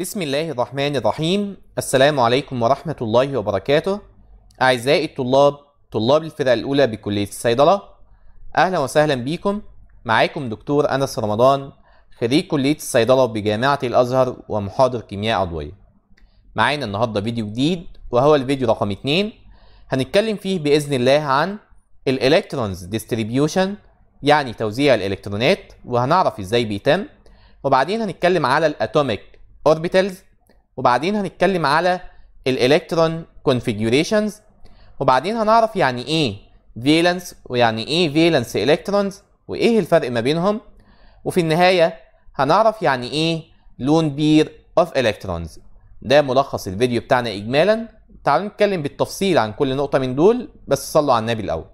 بسم الله الرحمن الرحيم السلام عليكم ورحمة الله وبركاته أعزائي الطلاب طلاب الفرقة الأولى بكلية الصيدلة أهلا وسهلا بيكم معاكم دكتور أنس رمضان خريج كلية الصيدلة بجامعة الأزهر ومحاضر كيمياء عضوية معانا النهاردة فيديو جديد وهو الفيديو رقم 2 هنتكلم فيه بإذن الله عن الإلكترونز ديستريبيوشن يعني توزيع الإلكترونات وهنعرف إزاي بيتم وبعدين هنتكلم على الأتوميك اوربيتالز وبعدين هنتكلم على الالكترون كونفيجوريشنز وبعدين هنعرف يعني ايه فيلانس ويعني ايه فيلانس الكترونز وايه الفرق ما بينهم وفي النهاية هنعرف يعني ايه لون بير اوف الكترونز ده ملخص الفيديو بتاعنا اجمالا تعالوا نتكلم بالتفصيل عن كل نقطة من دول بس صلوا على النبي الاول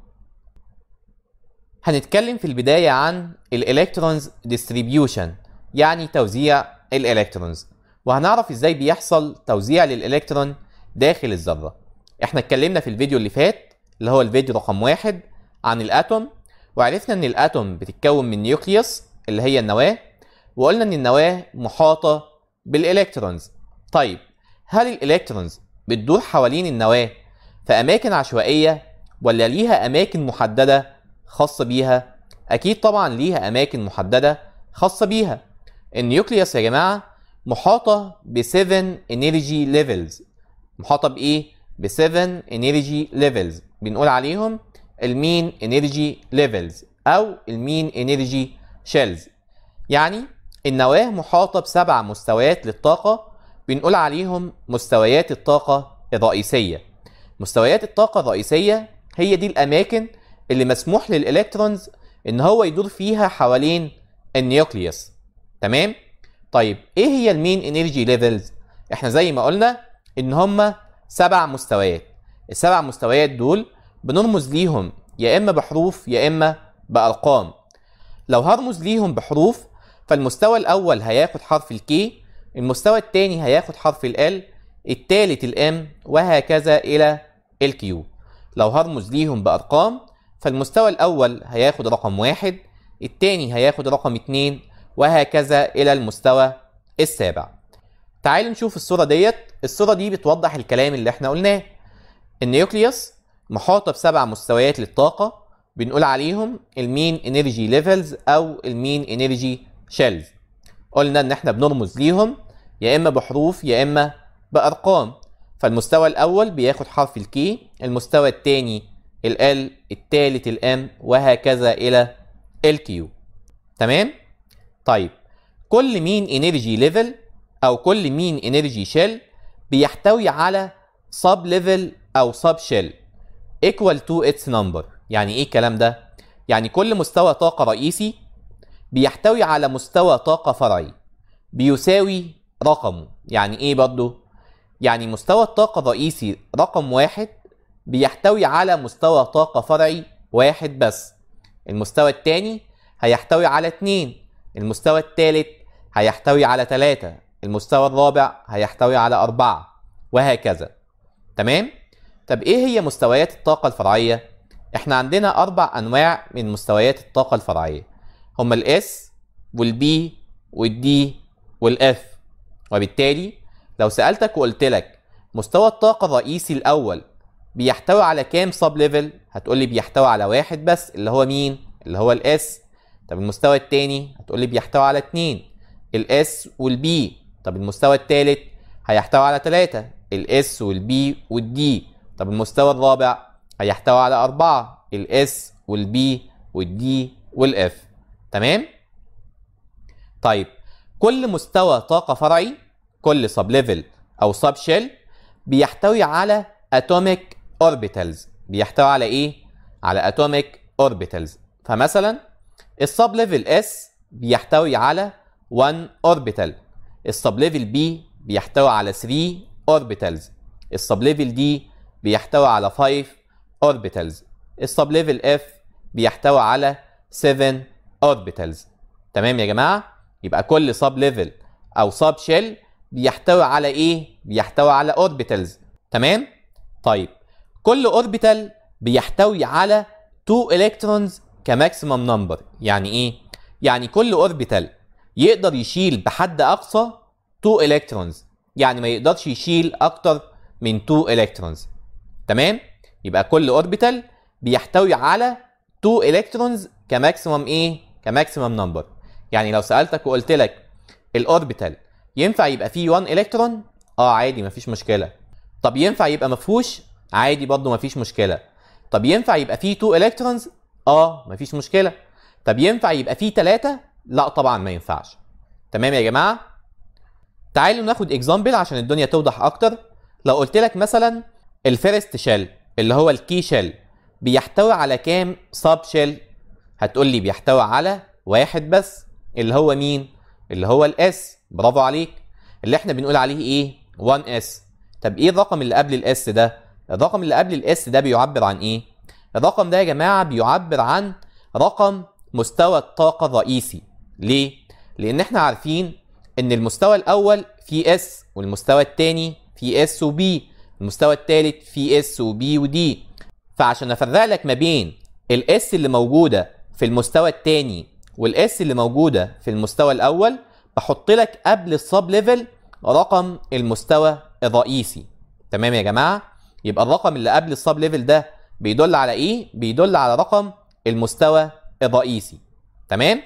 هنتكلم في البداية عن الالكترونز ديستريبيوشن يعني توزيع الالكترونز وهنعرف ازاي بيحصل توزيع للالكترون داخل الذره احنا اتكلمنا في الفيديو اللي فات اللي هو الفيديو رقم واحد عن الاتوم وعرفنا ان الاتوم بتتكون من نيوكليوس اللي هي النواه وقلنا ان النواه محاطه بالالكترونز طيب هل الالكترونز بتدور حوالين النواه في اماكن عشوائيه ولا ليها اماكن محدده خاصه بيها اكيد طبعا ليها اماكن محدده خاصه بيها النيوكليوس يا جماعه محاطه ب 7 انرجي ليفلز محاطه بايه ب 7 انرجي ليفلز بنقول عليهم المين انرجي ليفلز او المين انرجي شيلز يعني النواه محاطه بسبع مستويات للطاقه بنقول عليهم مستويات الطاقه الرئيسيه مستويات الطاقه الرئيسيه هي دي الاماكن اللي مسموح للالكترونز ان هو يدور فيها حوالين النيوكليوس تمام طيب ايه هي المين انرجي ليفلز احنا زي ما قلنا ان هم سبع مستويات السبع مستويات دول بنرمز ليهم يا اما بحروف يا اما بارقام لو هرمز ليهم بحروف فالمستوى الاول هياخد حرف الكي المستوى الثاني هياخد حرف ال الثالث الام وهكذا الى الكيو لو هرمز ليهم بارقام فالمستوى الاول هياخد رقم واحد الثاني هياخد رقم اتنين وهكذا إلى المستوى السابع تعالوا نشوف الصورة ديت الصورة دي بتوضح الكلام اللي احنا قلناه النيوكليوس محاطة بسبع مستويات للطاقة بنقول عليهم المين انرجي ليفلز او المين انرجي شيلز قلنا ان احنا بنرمز ليهم يا اما بحروف يا اما بارقام فالمستوى الاول بياخد حرف الكي المستوى الثاني ال الثالث الام وهكذا الى الكيو تمام طيب كل مين انرجي ليفل او كل مين انرجي شيل بيحتوي على سب ليفل او سب شيل ايكوال تو اتس نمبر يعني ايه الكلام ده يعني كل مستوى طاقه رئيسي بيحتوي على مستوى طاقه فرعي بيساوي رقمه يعني ايه برضه يعني مستوى الطاقه الرئيسي رقم واحد بيحتوي على مستوى طاقه فرعي واحد بس المستوى الثاني هيحتوي على اتنين المستوى الثالث هيحتوي على ثلاثة المستوى الرابع هيحتوي على أربعة وهكذا تمام؟ طب إيه هي مستويات الطاقة الفرعية؟ إحنا عندنا أربع أنواع من مستويات الطاقة الفرعية هما الإس والبي والدي والإف وبالتالي لو سألتك وقلت لك مستوى الطاقة الرئيسي الأول بيحتوي على كام سب ليفل؟ هتقول لي بيحتوي على واحد بس اللي هو مين؟ اللي هو الإس طب المستوى الثاني هتقول لي بيحتوي على 2 الاس والبي طب المستوى الثالث هيحتوي على 3 الاس والبي والدي طب المستوى الرابع هيحتوي على 4 الاس والبي والدي والاف تمام طيب كل مستوى طاقه فرعي كل سب ليفل او سب شيل بيحتوي على اتوميك اوربيتالز بيحتوي على ايه على اتوميك اوربيتالز فمثلا السب ليفل اس بيحتوي على 1 اوربيتال السب ليفل بي بيحتوي على 3 اوربيتالز السب ليفل دي بيحتوي على 5 اوربيتالز السب ليفل اف بيحتوي على 7 اوربيتالز تمام يا جماعه يبقى كل سب ليفل او سب شيل بيحتوي على ايه بيحتوي على اوربيتالز تمام طيب كل اوربيتال بيحتوي على 2 الكترونز كماكسيمم نمبر يعني ايه يعني كل اوربيتال يقدر يشيل بحد اقصى 2 الكترونز يعني ما يقدرش يشيل اكتر من 2 الكترونز تمام يبقى كل اوربيتال بيحتوي على 2 الكترونز كماكسيمم ايه كماكسيمم نمبر يعني لو سالتك وقلت لك الاوربيتال ينفع يبقى فيه 1 الكترون اه عادي مفيش مشكله طب ينفع يبقى مفهوش عادي برضه مفيش مشكله طب ينفع يبقى فيه 2 الكترونز اه مفيش مشكله طب ينفع يبقى فيه ثلاثه لا طبعا ما ينفعش تمام يا جماعه تعالوا ناخد اكزامبل عشان الدنيا توضح اكتر لو قلت لك مثلا الفيرست شيل اللي هو الكي شيل بيحتوي على كام سب شيل هتقول لي بيحتوي على واحد بس اللي هو مين اللي هو الاس برافو عليك اللي احنا بنقول عليه ايه 1 اس طب ايه الرقم اللي قبل الاس ده الرقم اللي قبل الاس ده بيعبر عن ايه الرقم ده يا جماعه بيعبر عن رقم مستوى الطاقه الرئيسي ليه لان احنا عارفين ان المستوى الاول فيه اس والمستوى الثاني فيه اس وبي المستوى الثالث فيه اس وبي ودي فعشان افرق لك ما بين الاس اللي موجوده في المستوى الثاني والاس اللي موجوده في المستوى الاول بحط لك قبل الصب ليفل رقم المستوى الرئيسي تمام يا جماعه يبقى الرقم اللي قبل الصب ليفل ده بيدل على ايه؟ بيدل على رقم المستوى الرئيسي تمام؟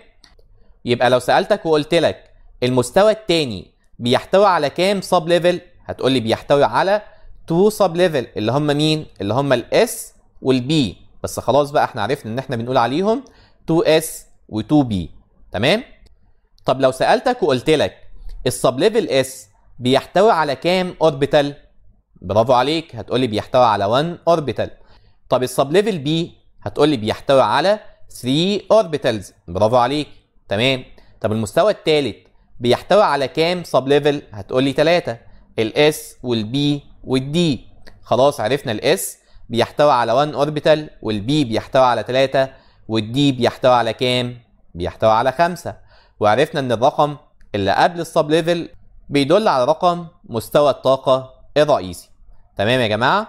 يبقى لو سالتك وقلت لك المستوى الثاني بيحتوي على كام سب ليفل؟ هتقول لي بيحتوي على تو سب ليفل اللي هم مين؟ اللي هم الاس والبي بس خلاص بقى احنا عرفنا ان احنا بنقول عليهم 2s و2b تمام؟ طب لو سالتك وقلت لك السب ليفل اس بيحتوي على كام اوربيتال؟ برافو عليك هتقول لي بيحتوي على 1 اوربيتال طب السب ليفل بي هتقول لي بيحتوي على 3 اوربيتالز برافو عليك تمام طب المستوى الثالث بيحتوي على كام سب ليفل هتقول لي 3 الاس والبي والدي خلاص عرفنا الاس بيحتوي على 1 اوربيتال والبي بيحتوي على 3 والدي بيحتوي على كام بيحتوي على 5 وعرفنا ان الرقم اللي قبل السب ليفل بيدل على رقم مستوى الطاقه الرئيسي تمام يا جماعه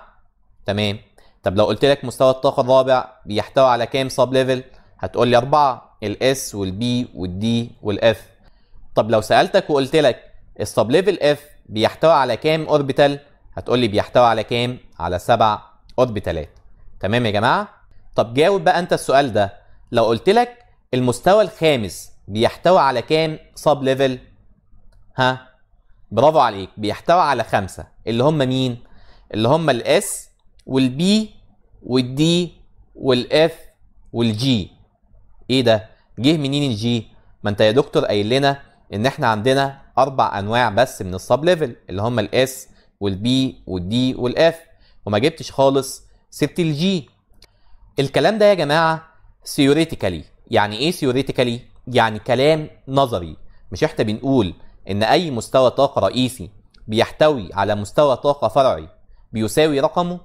تمام طب لو قلت لك مستوى الطاقه الرابع بيحتوي على كام سب ليفل هتقول لي اربعه الاس والبي والدي والاف طب لو سالتك وقلت لك السب ليفل اف بيحتوي على كام اوربيتال هتقول لي بيحتوي على كام على سبع اوربيتالات تمام يا جماعه طب جاوب بقى انت السؤال ده لو قلت لك المستوى الخامس بيحتوي على كام سب ليفل ها برافو عليك بيحتوي على خمسه اللي هم مين اللي هم الاس والبي والدي والاف والجي ايه ده جه منين الجي ما انت يا دكتور قايل لنا ان احنا عندنا اربع انواع بس من السب ليفل اللي هم الاس والبي والدي والاف وما جبتش خالص سبت الجي الكلام ده يا جماعه ثيوريتيكالي يعني ايه ثيوريتيكالي يعني كلام نظري مش احنا بنقول ان اي مستوى طاقه رئيسي بيحتوي على مستوى طاقه فرعي بيساوي رقمه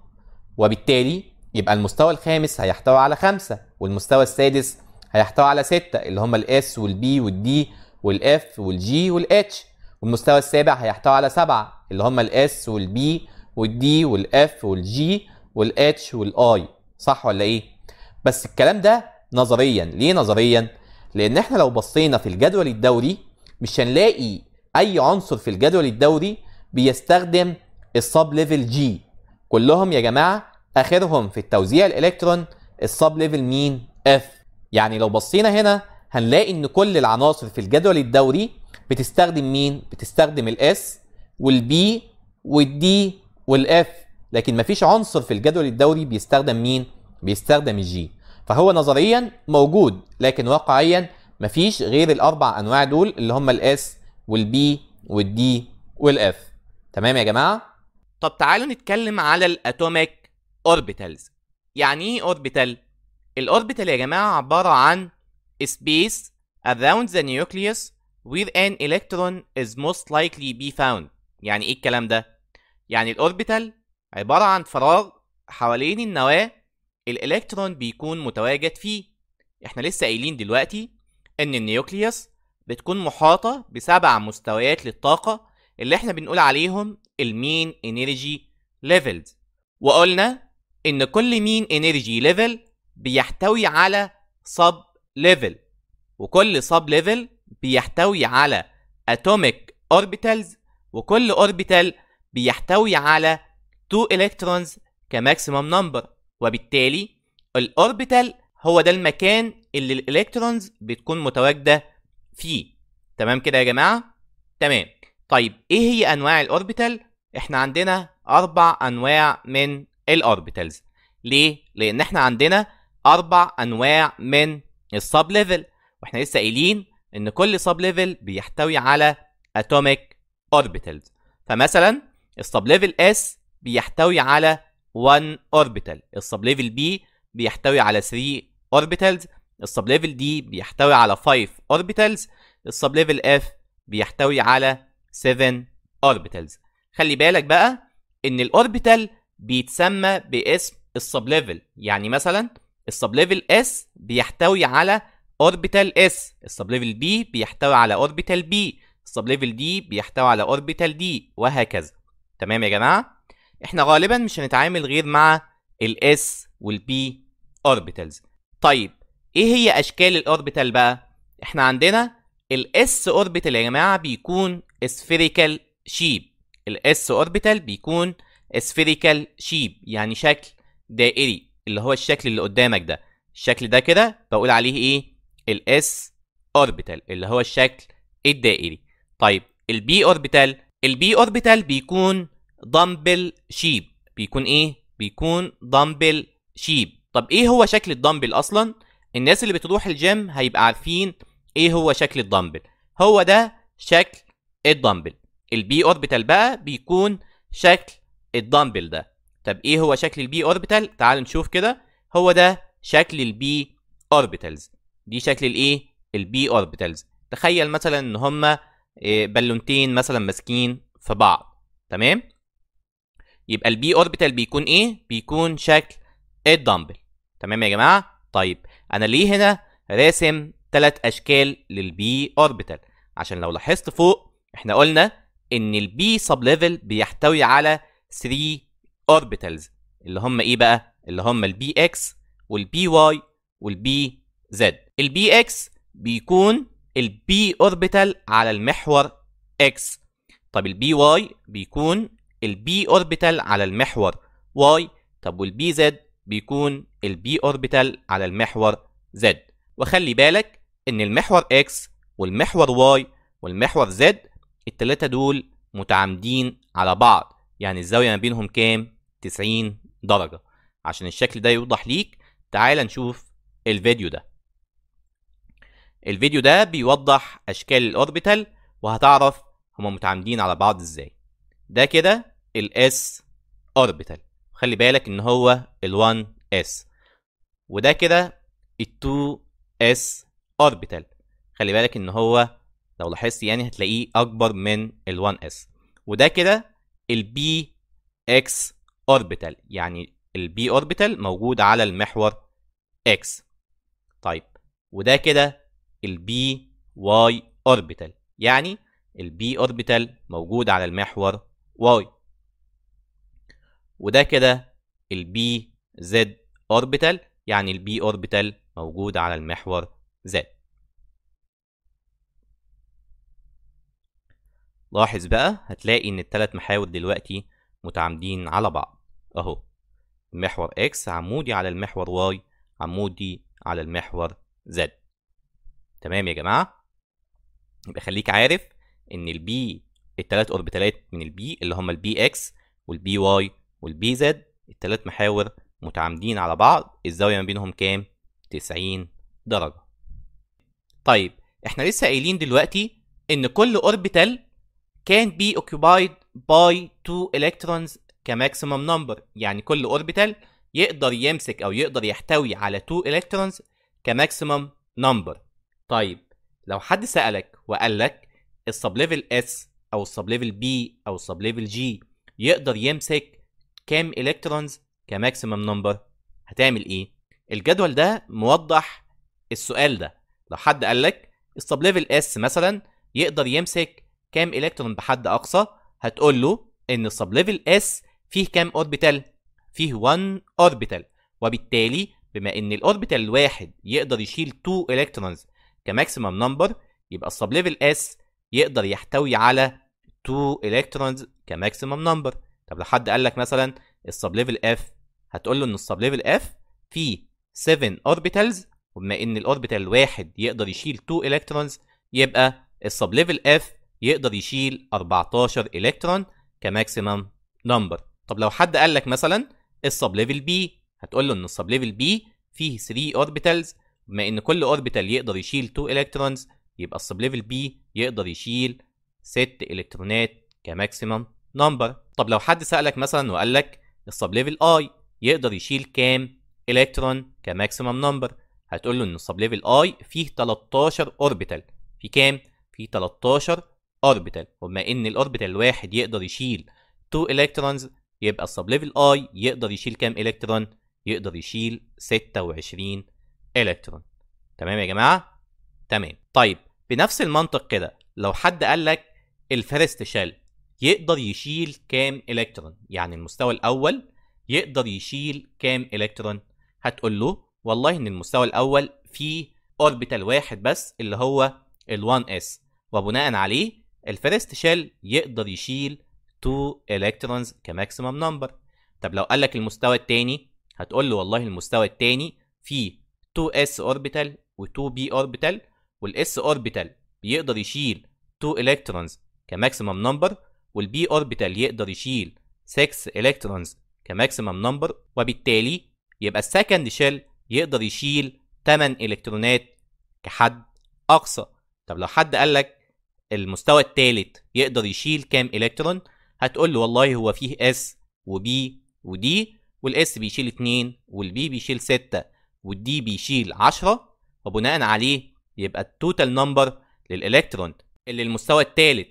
وبالتالي يبقى المستوى الخامس هيحتوي على خمسة والمستوى السادس هيحتوي على ستة اللي هما الاس والبي والدي والاف والجي والاتش والمستوى السابع هيحتوي على سبعة اللي هما الاس والبي والدي والاف والجي والاتش والاي صح ولا ايه؟ بس الكلام ده نظريا ليه نظريا؟ لان احنا لو بصينا في الجدول الدوري مش هنلاقي اي عنصر في الجدول الدوري بيستخدم السب ليفل جي كلهم يا جماعه اخرهم في التوزيع الالكترون السب ليفل مين اف يعني لو بصينا هنا هنلاقي ان كل العناصر في الجدول الدوري بتستخدم مين بتستخدم الاس والبي والدي والاف لكن مفيش عنصر في الجدول الدوري بيستخدم مين بيستخدم الجي فهو نظريا موجود لكن واقعيا مفيش غير الاربع انواع دول اللي هم الاس والبي والدي والاف تمام يا جماعه طب تعالوا نتكلم على الاتوميك اوربيتالز يعني ايه اوربيتال الاوربيتال يا جماعه عباره عن space around the nucleus where an electron is most likely be found يعني ايه الكلام ده يعني الاوربيتال عباره عن فراغ حوالين النواه الالكترون بيكون متواجد فيه احنا لسه قايلين دلوقتي ان النيوكليوس بتكون محاطه بسبع مستويات للطاقه اللي احنا بنقول عليهم المين انرجي ليفلز وقلنا ان كل مين انرجي ليفل بيحتوي على سب ليفل وكل سب ليفل بيحتوي على اتوميك اوربيتالز وكل اوربيتال بيحتوي على 2 الكترونز كماكسيمم نمبر وبالتالي الاوربيتال هو ده المكان اللي الالكترونز بتكون متواجده فيه تمام كده يا جماعه تمام طيب ايه هي انواع الاوربيتال احنا عندنا اربع انواع من الاوربيتالز ليه لان احنا عندنا اربع انواع من السب ليفل واحنا لسه قايلين ان كل سب ليفل بيحتوي على اتوميك اوربيتالز فمثلا السب ليفل اس بيحتوي على 1 اوربيتال السب ليفل بي بيحتوي على 3 اوربيتالز السب ليفل دي بيحتوي على 5 اوربيتالز السب ليفل اف بيحتوي على 7 اوربيتالز خلي بالك بقى ان الاوربيتال بيتسمى باسم السب ليفل يعني مثلا السب ليفل اس بيحتوي على اوربيتال اس السب ليفل بي بيحتوي على اوربيتال بي السب ليفل دي بيحتوي على اوربيتال دي وهكذا تمام يا جماعه احنا غالبا مش هنتعامل غير مع الاس والبي اوربيتالز طيب ايه هي اشكال الاوربيتال بقى احنا عندنا الاس اوربيتال يا جماعه بيكون اسفيريكال شيب الاس اوربيتال بيكون اسفيريكال شيب يعني شكل دائري اللي هو الشكل اللي قدامك ده الشكل ده كده بقول عليه ايه الاس اوربيتال اللي هو الشكل الدائري طيب البي اوربيتال البي اوربيتال بيكون دمبل شيب بيكون ايه بيكون دمبل شيب طب ايه هو شكل الدمبل اصلا الناس اللي بتروح الجيم هيبقى عارفين ايه هو شكل الدمبل هو ده شكل الدمبل البي اوربيتال بقى بيكون شكل الدمبل ده طب ايه هو شكل البي اوربيتال تعالوا نشوف كده هو ده شكل البي اوربيتالز دي شكل الايه البي اوربيتالز تخيل مثلا ان هما آه، بالونتين مثلا ماسكين في بعض تمام يبقى البي اوربيتال بيكون ايه بيكون شكل الدمبل تمام يا جماعه طيب انا ليه هنا راسم ثلاث اشكال للبي اوربيتال عشان لو لاحظت فوق احنا قلنا ان البي سب ليفل بيحتوي على 3 اوربيتالز اللي هم ايه بقى اللي هم البي اكس والبي واي والبي زد البي اكس بيكون البي اوربيتال على المحور اكس طب البي واي بيكون البي اوربيتال على المحور واي طب والبي زد بيكون البي اوربيتال على المحور زد وخلي بالك ان المحور اكس والمحور واي والمحور زد التلاتة دول متعامدين على بعض يعني الزاوية ما بينهم كام 90 درجة عشان الشكل ده يوضح ليك تعال نشوف الفيديو ده الفيديو ده بيوضح اشكال الاوربيتال وهتعرف هما متعامدين على بعض ازاي ده كده الاس اوربيتال خلي بالك ان هو ال1 اس وده كده ال2 اس اوربيتال خلي بالك ان هو لو لاحظت يعني هتلاقيه اكبر من ال1 اس وده كده البي اكس اوربيتال يعني البي اوربيتال موجود على المحور اكس طيب وده كده البي واي اوربيتال يعني البي اوربيتال موجود على المحور واي وده كده البي زد اوربيتال يعني البي اوربيتال موجود على المحور Z لاحظ بقى هتلاقي ان التلات محاور دلوقتي متعامدين على بعض اهو المحور X عمودي على المحور Y عمودي على المحور Z تمام يا جماعة يبقى خليك عارف ان البي التلات اوربيتالات من البي اللي هما البي اكس والبي واي والبي زد التلات محاور متعامدين على بعض الزاوية ما بينهم كام؟ 90 درجة طيب احنا لسه قايلين دلوقتي ان كل اوربيتال can be occupied by 2 الكترونز كماكسيمم نمبر يعني كل اوربيتال يقدر يمسك او يقدر يحتوي على 2 الكترونز كماكسيمم نمبر طيب لو حد سالك وقال لك السب ليفل اس او السب ليفل بي او السب ليفل جي يقدر يمسك كام الكترونز كماكسيمم نمبر هتعمل ايه الجدول ده موضح السؤال ده لو حد قال لك السب ليفل اس مثلا يقدر يمسك كام الكترون بحد اقصى هتقول له ان السب ليفل اس فيه كام اوربيتال فيه 1 اوربيتال وبالتالي بما ان الاوربيتال الواحد يقدر يشيل 2 الكترونز كماكسيمم نمبر يبقى السب ليفل اس يقدر يحتوي على 2 الكترونز كماكسيمم نمبر طب لو حد قال لك مثلا السب ليفل اف هتقول له ان السب ليفل اف فيه 7 اوربيتالز وبما ان الاوربيتال الواحد يقدر يشيل 2 الكترونز يبقى السب ليفل اف يقدر يشيل 14 الكترون كماكسيمم نمبر طب لو حد قال لك مثلا السب ليفل بي هتقول له ان السب ليفل بي فيه 3 اوربيتالز بما ان كل اوربيتال يقدر يشيل 2 الكترونز يبقى السب ليفل بي يقدر يشيل 6 الكترونات كماكسيمم نمبر طب لو حد سالك مثلا وقال لك السب ليفل اي يقدر يشيل كام الكترون كماكسيمم نمبر هتقول له ان السب ليفل اي فيه 13 اوربيتال في كام في 13 اوربيتال وبما ان الاوربيتال الواحد يقدر يشيل 2 الكترونز يبقى السب ليفل اي يقدر يشيل كام الكترون يقدر يشيل 26 الكترون تمام يا جماعه تمام طيب بنفس المنطق كده لو حد قال لك الفيرست شيل يقدر يشيل كام الكترون يعني المستوى الاول يقدر يشيل كام الكترون هتقول له والله ان المستوى الاول فيه اوربيتال واحد بس اللي هو ال1 اس وبناء عليه الفيرست شيل يقدر يشيل 2 الكترونز كماكسيمم نمبر طب لو قال لك المستوى الثاني هتقول له والله المستوى الثاني فيه 2 اس اوربيتال و2 بي اوربيتال والاس اوربيتال بيقدر يشيل 2 الكترونز كماكسيمم نمبر والبي اوربيتال يقدر يشيل 6 الكترونز كماكسيمم نمبر وبالتالي يبقى السكند شيل يقدر يشيل 8 الكترونات كحد اقصى طب لو حد قال لك المستوى الثالث يقدر يشيل كام الكترون هتقول له والله هو فيه اس وبي ودي والاس بيشيل 2 والبي بيشيل 6 والدي بيشيل 10 وبناء عليه يبقى التوتال نمبر للالكترون اللي المستوى الثالث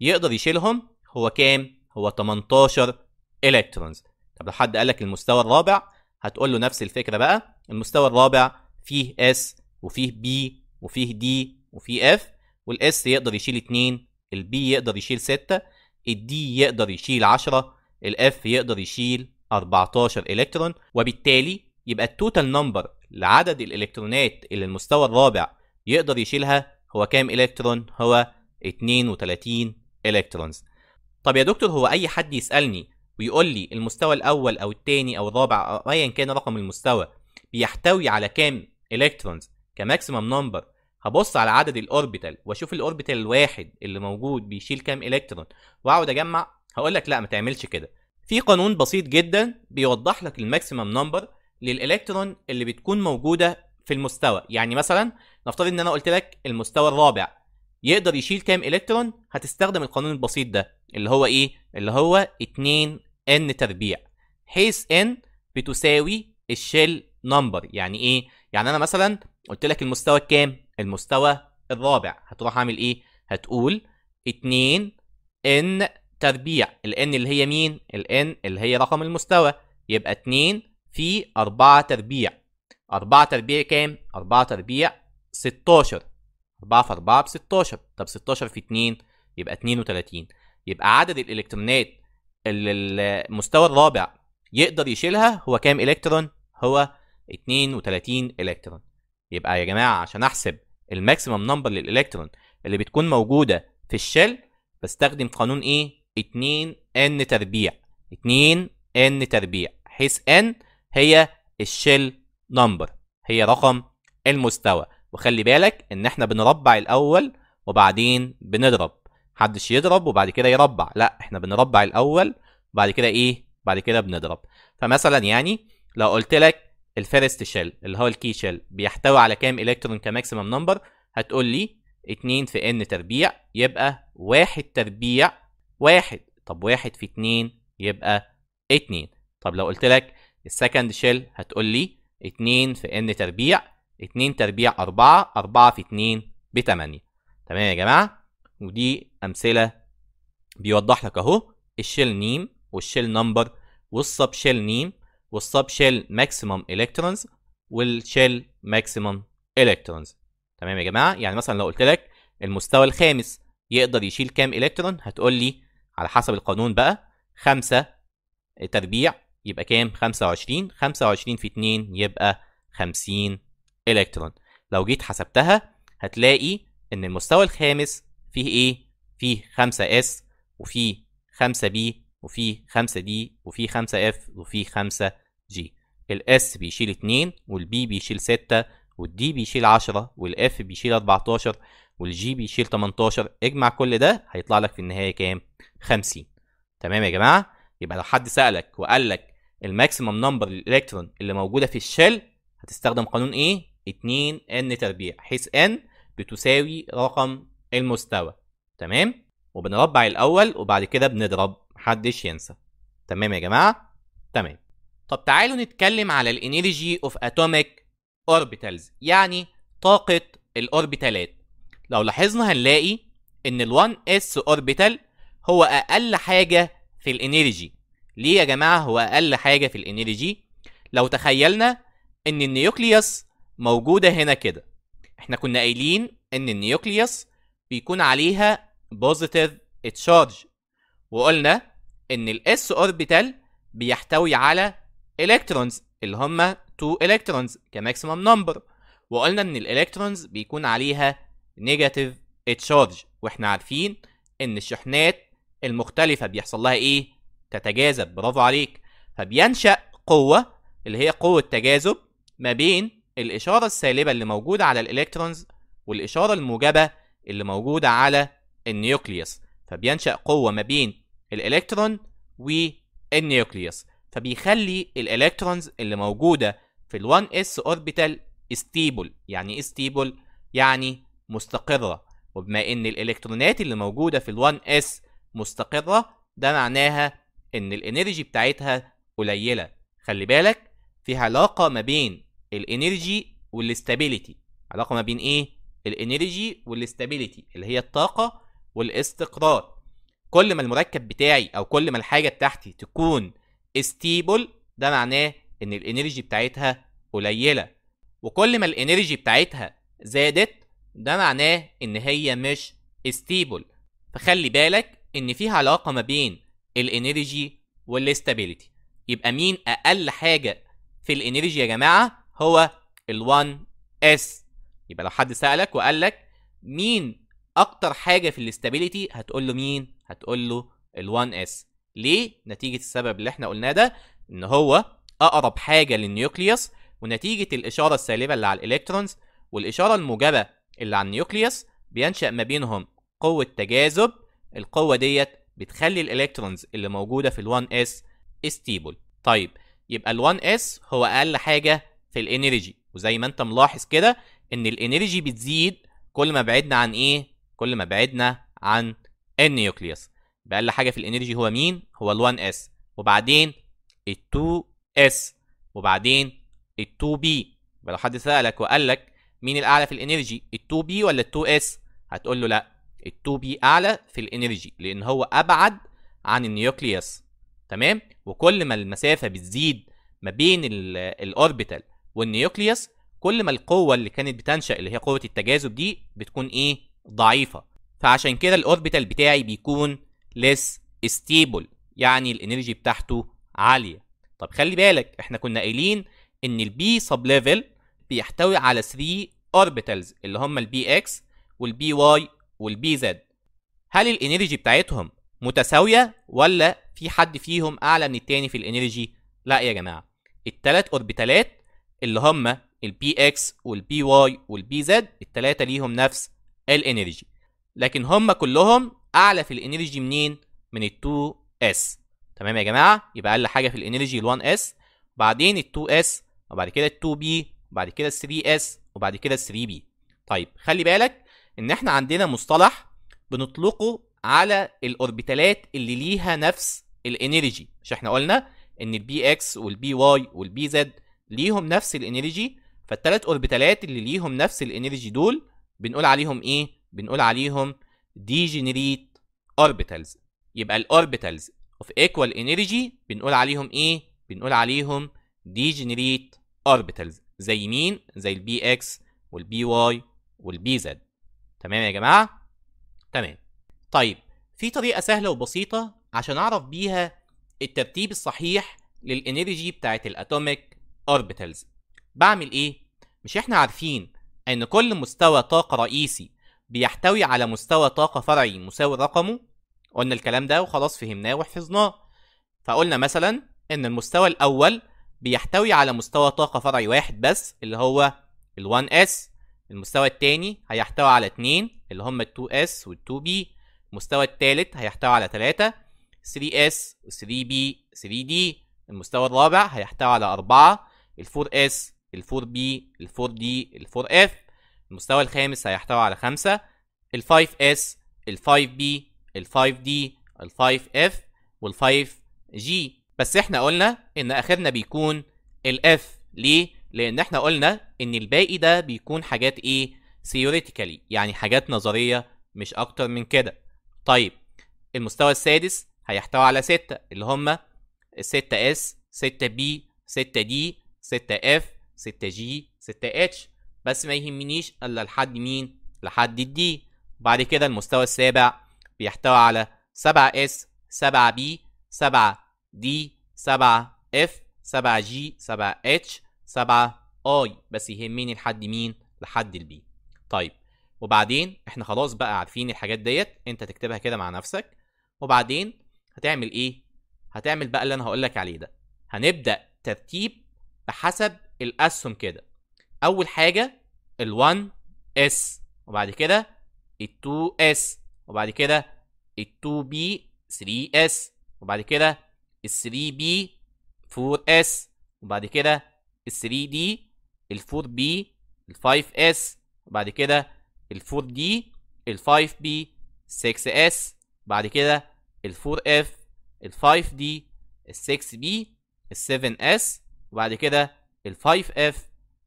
يقدر يشيلهم هو كام هو 18 الكترونز طب لو حد قال لك المستوى الرابع هتقول له نفس الفكره بقى المستوى الرابع فيه اس وفيه بي وفيه دي وفيه اف والاس يقدر يشيل 2 البي يقدر يشيل 6 الدي يقدر يشيل 10 الاف يقدر يشيل 14 الكترون وبالتالي يبقى التوتال نمبر لعدد الالكترونات اللي المستوى الرابع يقدر يشيلها هو كام الكترون هو 32 الكترونز طب يا دكتور هو اي حد يسالني ويقول لي المستوى الاول او الثاني او الرابع او ايا كان رقم المستوى بيحتوي على كام الكترونز كماكسيمم نمبر هبص على عدد الاوربيتال واشوف الاوربيتال الواحد اللي موجود بيشيل كام الكترون واقعد اجمع هقول لك لا ما تعملش كده في قانون بسيط جدا بيوضح لك الماكسيمم نمبر للالكترون اللي بتكون موجوده في المستوى يعني مثلا نفترض ان انا قلت لك المستوى الرابع يقدر يشيل كام الكترون هتستخدم القانون البسيط ده اللي هو ايه اللي هو 2 n تربيع حيث n بتساوي الشيل نمبر يعني ايه يعني انا مثلا قلت لك المستوى الكام المستوى الرابع هتروح اعمل ايه هتقول 2 ان تربيع الان اللي هي مين الان اللي هي رقم المستوى يبقى 2 في 4 تربيع 4 تربيع كام 4 تربيع 16 4 في 4 ب 16 طب 16 في 2 يبقى 32 يبقى عدد الالكترونات اللي المستوى الرابع يقدر يشيلها هو كام الكترون هو 32 الكترون يبقى يا جماعه عشان احسب الماكسيمم نمبر للالكترون اللي بتكون موجوده في الشل بستخدم قانون ايه 2 ان تربيع 2 ان تربيع حيث ان هي الشل نمبر هي رقم المستوى وخلي بالك ان احنا بنربع الاول وبعدين بنضرب محدش يضرب وبعد كده يربع لا احنا بنربع الاول وبعد كده ايه بعد كده بنضرب فمثلا يعني لو قلت لك الفيرست شيل اللي هو الكي شيل بيحتوي على كام الكترون كماكسيمم نمبر هتقول لي 2 في ان تربيع يبقى 1 تربيع 1 طب 1 في 2 يبقى 2 طب لو قلت لك السكند شيل هتقول لي 2 في ان تربيع 2 تربيع 4 4 في 2 ب 8 تمام يا جماعه ودي امثله بيوضح لك اهو الشيل نيم والشيل نمبر والسب شيل نيم والسب شيل ماكسيمم الكترونز والشيل ماكسيمم الكترونز تمام يا جماعه يعني مثلا لو قلت لك المستوى الخامس يقدر يشيل كام الكترون هتقول لي على حسب القانون بقى 5 تربيع يبقى كام 25 25 في 2 يبقى 50 الكترون لو جيت حسبتها هتلاقي ان المستوى الخامس فيه ايه فيه 5 اس وفيه 5 بي وفي 5 دي وفي 5 اف وفي 5 جي الاس بيشيل 2 والبي بيشيل 6 والدي بيشيل 10 والاف بيشيل 14 والجي بيشيل 18 اجمع كل ده هيطلع لك في النهايه كام 50 تمام يا جماعه يبقى لو حد سالك وقال لك الماكسيمم نمبر الالكترون اللي موجوده في الشل هتستخدم قانون ايه 2 ان تربيع حيث ان بتساوي رقم المستوى تمام وبنربع الاول وبعد كده بنضرب محدش ينسى تمام يا جماعه تمام طب تعالوا نتكلم على الانرجي اوف اتوميك اوربيتالز يعني طاقه الاوربيتالات لو لاحظنا هنلاقي ان ال1 اس اوربيتال هو اقل حاجه في الانرجي ليه يا جماعه هو اقل حاجه في الانرجي لو تخيلنا ان النيوكليوس موجوده هنا كده احنا كنا قايلين ان النيوكليوس بيكون عليها بوزيتيف تشارج وقلنا ان الاس اوربيتال بيحتوي على الكترونز اللي هم 2 الكترونز كماكسيمم نمبر وقلنا ان الالكترونز بيكون عليها نيجاتيف تشارج واحنا عارفين ان الشحنات المختلفة بيحصل لها ايه تتجاذب برافو عليك فبينشأ قوة اللي هي قوة تجاذب ما بين الإشارة السالبة اللي موجودة على الإلكترونز والإشارة الموجبة اللي موجودة على النيوكليوس فبينشأ قوة ما بين الالكترون والنيوكليوس فبيخلي الالكترونز اللي موجوده في ال1 اس اوربيتال ستيبل يعني ايه ستيبل يعني مستقره وبما ان الالكترونات اللي موجوده في ال1 اس مستقره ده معناها ان الانرجي بتاعتها قليله خلي بالك في علاقه ما بين الانرجي والاستابيليتي علاقه ما بين ايه الانرجي والاستابيليتي اللي هي الطاقه والاستقرار كل ما المركب بتاعي او كل ما الحاجه بتاعتي تكون ستيبل ده معناه ان الانرجي بتاعتها قليله وكل ما الانرجي بتاعتها زادت ده معناه ان هي مش ستيبل فخلي بالك ان فيها علاقه ما بين الانرجي والاستابيليتي يبقى مين اقل حاجه في الانرجي يا جماعه هو ال1 اس يبقى لو حد سالك وقال لك مين اكتر حاجه في الاستابيليتي هتقول له مين هتقول له ال1 اس ليه نتيجه السبب اللي احنا قلناه ده ان هو اقرب حاجه للنيوكليوس ونتيجه الاشاره السالبه اللي على الالكترونز والاشاره الموجبه اللي على النيوكليوس بينشا ما بينهم قوه تجاذب القوه ديت بتخلي الالكترونز اللي موجوده في ال1 اس استيبل طيب يبقى ال1 اس هو اقل حاجه في الانرجي وزي ما انت ملاحظ كده ان الانرجي بتزيد كل ما بعدنا عن ايه كل ما بعدنا عن النيوكليوس بأقل حاجة في الانرجي هو مين؟ هو ال 1s وبعدين ال 2s وبعدين ال 2b لو حد سألك وقال لك مين الأعلى في الانرجي؟ ال 2b ولا ال 2s؟ هتقول له لا ال 2b أعلى في الانرجي لأن هو أبعد عن النيوكليوس تمام؟ وكل ما المسافة بتزيد ما بين الأوربيتال والنيوكليوس كل ما القوة اللي كانت بتنشأ اللي هي قوة التجاذب دي بتكون إيه؟ ضعيفة فعشان كده الاوربيتال بتاعي بيكون less stable يعني الانرجي بتاعته عالية طب خلي بالك احنا كنا قايلين ان البي سب ليفل بيحتوي على 3 اوربيتالز اللي هم البي اكس والبي واي والبي زد هل الانرجي بتاعتهم متساوية ولا في حد فيهم اعلى من التاني في الانرجي لا يا جماعة التلات اوربيتالات اللي هم البي اكس والبي واي والبي زد التلاتة ليهم نفس الانرجي لكن هم كلهم اعلى في الانرجي منين من ال 2 اس تمام يا جماعه يبقى اقل حاجه في الانرجي ال 1 اس بعدين ال 2 اس وبعد كده ال 2 بي وبعد كده ال 3 اس وبعد كده ال 3 بي طيب خلي بالك ان احنا عندنا مصطلح بنطلقه على الاوربيتالات اللي ليها نفس الانرجي مش احنا قلنا ان البي اكس والبي واي والبي زد ليهم نفس الانرجي فالثلاث اوربيتالات اللي ليهم نفس الانرجي دول بنقول عليهم ايه بنقول عليهم degenerate orbitals يبقى الاوربيتالز اوف ايكوال انرجي بنقول عليهم ايه بنقول عليهم degenerate orbitals زي مين زي البي اكس والبي واي والبي زد تمام يا جماعه تمام طيب في طريقه سهله وبسيطه عشان اعرف بيها الترتيب الصحيح للانرجي بتاعت الاتوميك اوربيتالز بعمل ايه مش احنا عارفين أن كل مستوى طاقة رئيسي بيحتوي على مستوى طاقة فرعي مساوي رقمه قلنا الكلام ده وخلاص فهمناه وحفظناه فقلنا مثلا أن المستوى الأول بيحتوي على مستوى طاقة فرعي واحد بس اللي هو ال 1S المستوى التاني هيحتوي على اتنين اللي هم ال 2S وال 2B المستوى التالت هيحتوي على تلاتة 3S و 3B 3D المستوى الرابع هيحتوي على أربعة ال 4S ال 4 بي ال 4 دي ال 4 اف المستوى الخامس هيحتوي على خمسة ال 5 اس ال 5 بي ال 5 دي ال 5 اف وال 5 جي بس احنا قلنا ان اخرنا بيكون الاف ليه لان احنا قلنا ان الباقي ده بيكون حاجات ايه theoretically يعني حاجات نظريه مش اكتر من كده طيب المستوى السادس هيحتوي على ستة اللي هما 6 اس 6 بي 6 دي 6 اف 6 جي 6 اتش بس ما يهمنيش الا لحد مين لحد الدي وبعد كده المستوى السابع بيحتوي على 7 اس 7 بي 7 دي 7 اف 7 جي 7 اتش 7 اي بس يهمني لحد مين لحد البي طيب وبعدين احنا خلاص بقى عارفين الحاجات ديت انت تكتبها كده مع نفسك وبعدين هتعمل ايه هتعمل بقى اللي انا هقول لك عليه ده هنبدا ترتيب بحسب الاسهم كده اول حاجه ال1 اس وبعد كده ال2 اس وبعد كده ال2 بي 3 اس وبعد كده ال3 بي 4 اس وبعد كده ال3 دي ال4 بي ال5 اس وبعد كده ال4 دي ال5 بي 6 اس بعد كده ال4 اف ال5 دي ال6 بي ال7 اس وبعد كده ال 5F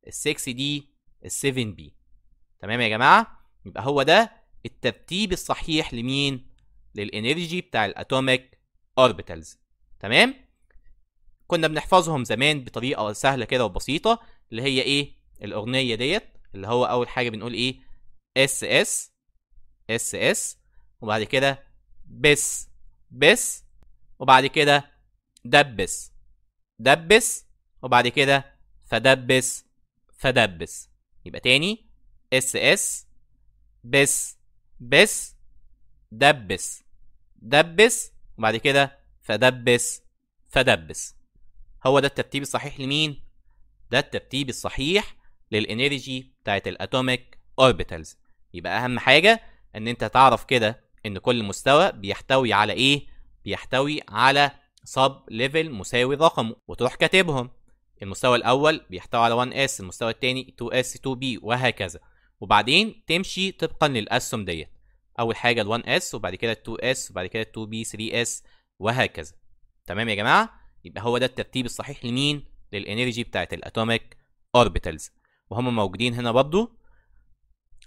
ال 6D ال 7B تمام يا جماعة يبقى هو ده الترتيب الصحيح لمين للانرجي بتاع الاتوميك اوربيتالز تمام كنا بنحفظهم زمان بطريقة سهلة كده وبسيطة اللي هي ايه الاغنية ديت اللي هو اول حاجة بنقول ايه اس اس اس اس وبعد كده بس بس وبعد كده دبس دبس وبعد كده فدبس فدبس يبقى تاني اس اس بس بس دبس دبس وبعد كده فدبس فدبس هو ده الترتيب الصحيح لمين؟ ده الترتيب الصحيح للانرجي بتاعت الاتوميك اوربيتالز يبقى اهم حاجه ان انت تعرف كده ان كل مستوى بيحتوي على ايه؟ بيحتوي على سب ليفل مساوي رقمه وتروح كاتبهم المستوى الاول بيحتوي على 1s المستوى الثاني 2s 2b وهكذا وبعدين تمشي طبقا للاسهم ديت اول حاجه ال 1s وبعد كده ال 2s وبعد كده ال 2b 3s وهكذا تمام يا جماعه يبقى هو ده الترتيب الصحيح لمين للانرجي بتاعت الاتوميك اوربيتالز وهم موجودين هنا برضو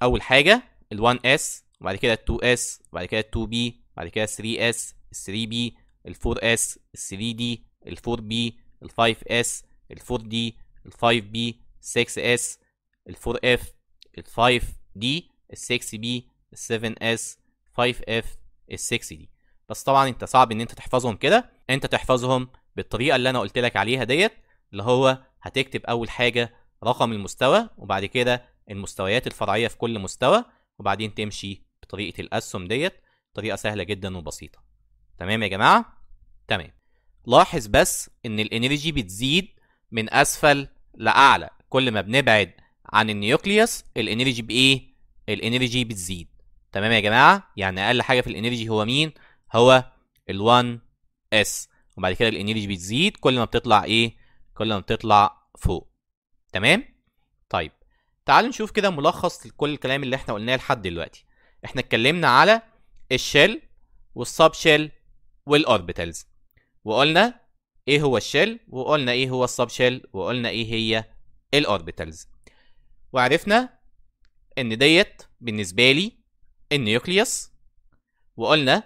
اول حاجه ال 1s وبعد كده ال 2s وبعد كده ال 2b بعد كده 3s ال 3b ال 4s ال 3d ال 4b ال 5s ال 4D ال 5B 6S ال 4F ال 5D ال 6B ال 7S 5F ال 6D بس طبعا انت صعب ان انت تحفظهم كده انت تحفظهم بالطريقه اللي انا قلت لك عليها ديت اللي هو هتكتب اول حاجه رقم المستوى وبعد كده المستويات الفرعيه في كل مستوى وبعدين تمشي بطريقه الاسهم ديت طريقه سهله جدا وبسيطه تمام يا جماعه تمام لاحظ بس ان الانرجي بتزيد من اسفل لاعلى كل ما بنبعد عن النيوكليوس الانرجي بايه الانرجي بتزيد تمام يا جماعه يعني اقل حاجه في الانرجي هو مين هو ال1 اس وبعد كده الانرجي بتزيد كل ما بتطلع ايه كل ما بتطلع فوق تمام طيب تعالوا نشوف كده ملخص لكل الكلام اللي احنا قلناه لحد دلوقتي احنا اتكلمنا على الشيل والسب شيل والاوربيتالز وقلنا ايه هو الشيل وقلنا ايه هو السب شيل وقلنا ايه هي الاوربيتالز وعرفنا ان ديت بالنسبه لي النيوكليوس وقلنا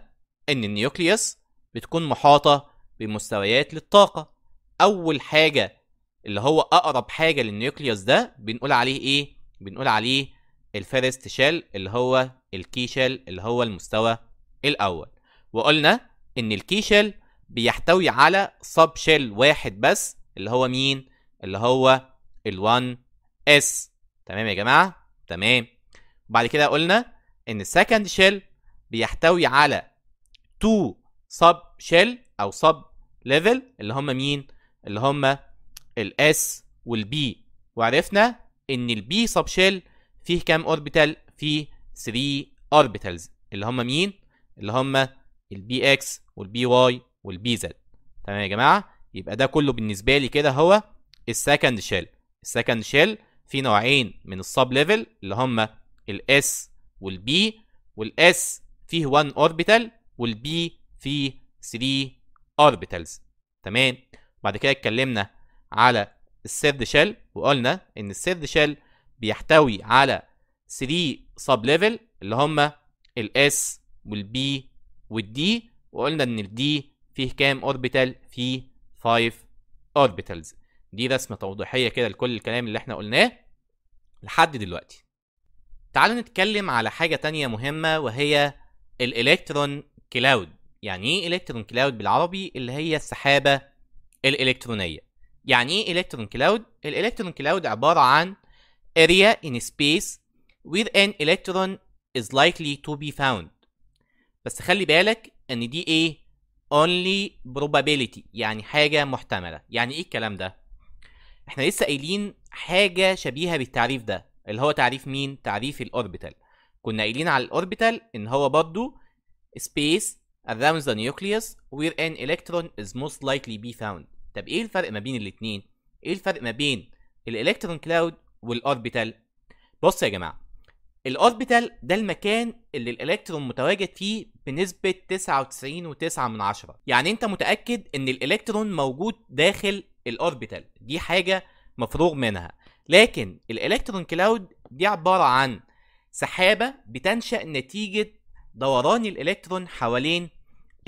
ان النيوكليوس بتكون محاطه بمستويات للطاقه اول حاجه اللي هو اقرب حاجه للنيوكليوس ده بنقول عليه ايه بنقول عليه الفيرست شيل اللي هو الكي شيل اللي هو المستوى الاول وقلنا ان الكي شيل بيحتوي على سب شيل واحد بس اللي هو مين اللي هو ال1 اس تمام يا جماعه تمام وبعد كده قلنا ان السكند شيل بيحتوي على 2 سب شيل او سب ليفل اللي هم مين اللي هم الاس والبي وعرفنا ان البي سب شيل فيه كام اوربيتال فيه 3 اوربيتالز اللي هم مين اللي هم البي اكس والبي واي والبي زد تمام يا جماعه يبقى ده كله بالنسبه لي كده هو السكند شيل السكند شيل في نوعين من السب ليفل اللي هم الاس والبي والاس فيه 1 اوربيتال والبي فيه 3 اوربيتالز تمام بعد كده اتكلمنا على السيرد شيل وقلنا ان السيرد شيل بيحتوي على 3 سب ليفل اللي هم الاس والبي والدي وقلنا ان الدي فيه كام اوربيتال فيه 5 اوربيتالز دي رسمه توضيحيه كده لكل الكلام اللي احنا قلناه لحد دلوقتي تعالوا نتكلم على حاجه تانية مهمه وهي الالكترون كلاود يعني ايه الكترون كلاود بالعربي اللي هي السحابه الالكترونيه يعني ايه الكترون كلاود الالكترون كلاود عباره عن area in space where an electron is likely to be found بس خلي بالك ان دي ايه only probability يعني حاجة محتملة يعني ايه الكلام ده احنا لسه قايلين حاجة شبيهة بالتعريف ده اللي هو تعريف مين تعريف الاوربيتال كنا قايلين على الاوربيتال ان هو برضو space around the nucleus where an electron is most likely be found طب ايه الفرق ما بين الاتنين ايه الفرق ما بين الالكترون كلاود والاوربيتال بص يا جماعه الاوربيتال ده المكان اللي الالكترون متواجد فيه بنسبة 99.9 يعني انت متأكد ان الالكترون موجود داخل الاوربيتال دي حاجة مفروغ منها لكن الالكترون كلاود دي عبارة عن سحابة بتنشأ نتيجة دوران الالكترون حوالين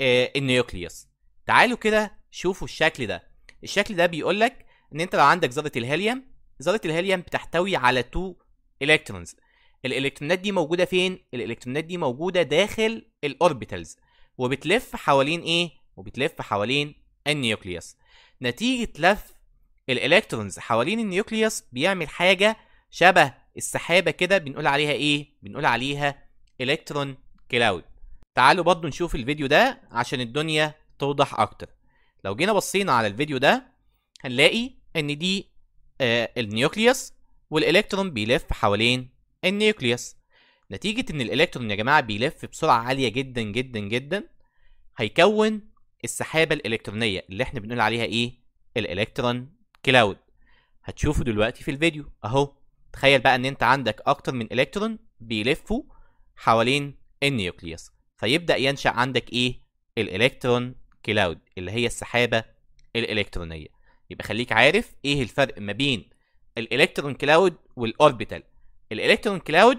آه النيوكليوس تعالوا كده شوفوا الشكل ده الشكل ده بيقولك ان انت لو عندك ذرة الهيليوم ذرة الهيليوم بتحتوي على 2 الكترونز الالكترونات دي موجوده فين الالكترونات دي موجوده داخل الاوربيتالز وبتلف حوالين ايه وبتلف حوالين النيوكليوس نتيجه لف الالكترونز حوالين النيوكليوس بيعمل حاجه شبه السحابه كده بنقول عليها ايه بنقول عليها الكترون كلاود تعالوا برضو نشوف الفيديو ده عشان الدنيا توضح اكتر لو جينا بصينا على الفيديو ده هنلاقي ان دي آه النيوكليوس والالكترون بيلف حوالين النيوكليوس نتيجة ان الالكترون يا جماعة بيلف بسرعة عالية جدا جدا جدا هيكون السحابة الالكترونية اللي احنا بنقول عليها ايه الالكترون كلاود هتشوفه دلوقتي في الفيديو اهو تخيل بقى ان انت عندك اكتر من الكترون بيلفوا حوالين النيوكليوس فيبدأ ينشأ عندك ايه الالكترون كلاود اللي هي السحابة الالكترونية يبقى خليك عارف ايه الفرق ما بين الالكترون كلاود والاوربيتال الالكترون كلاود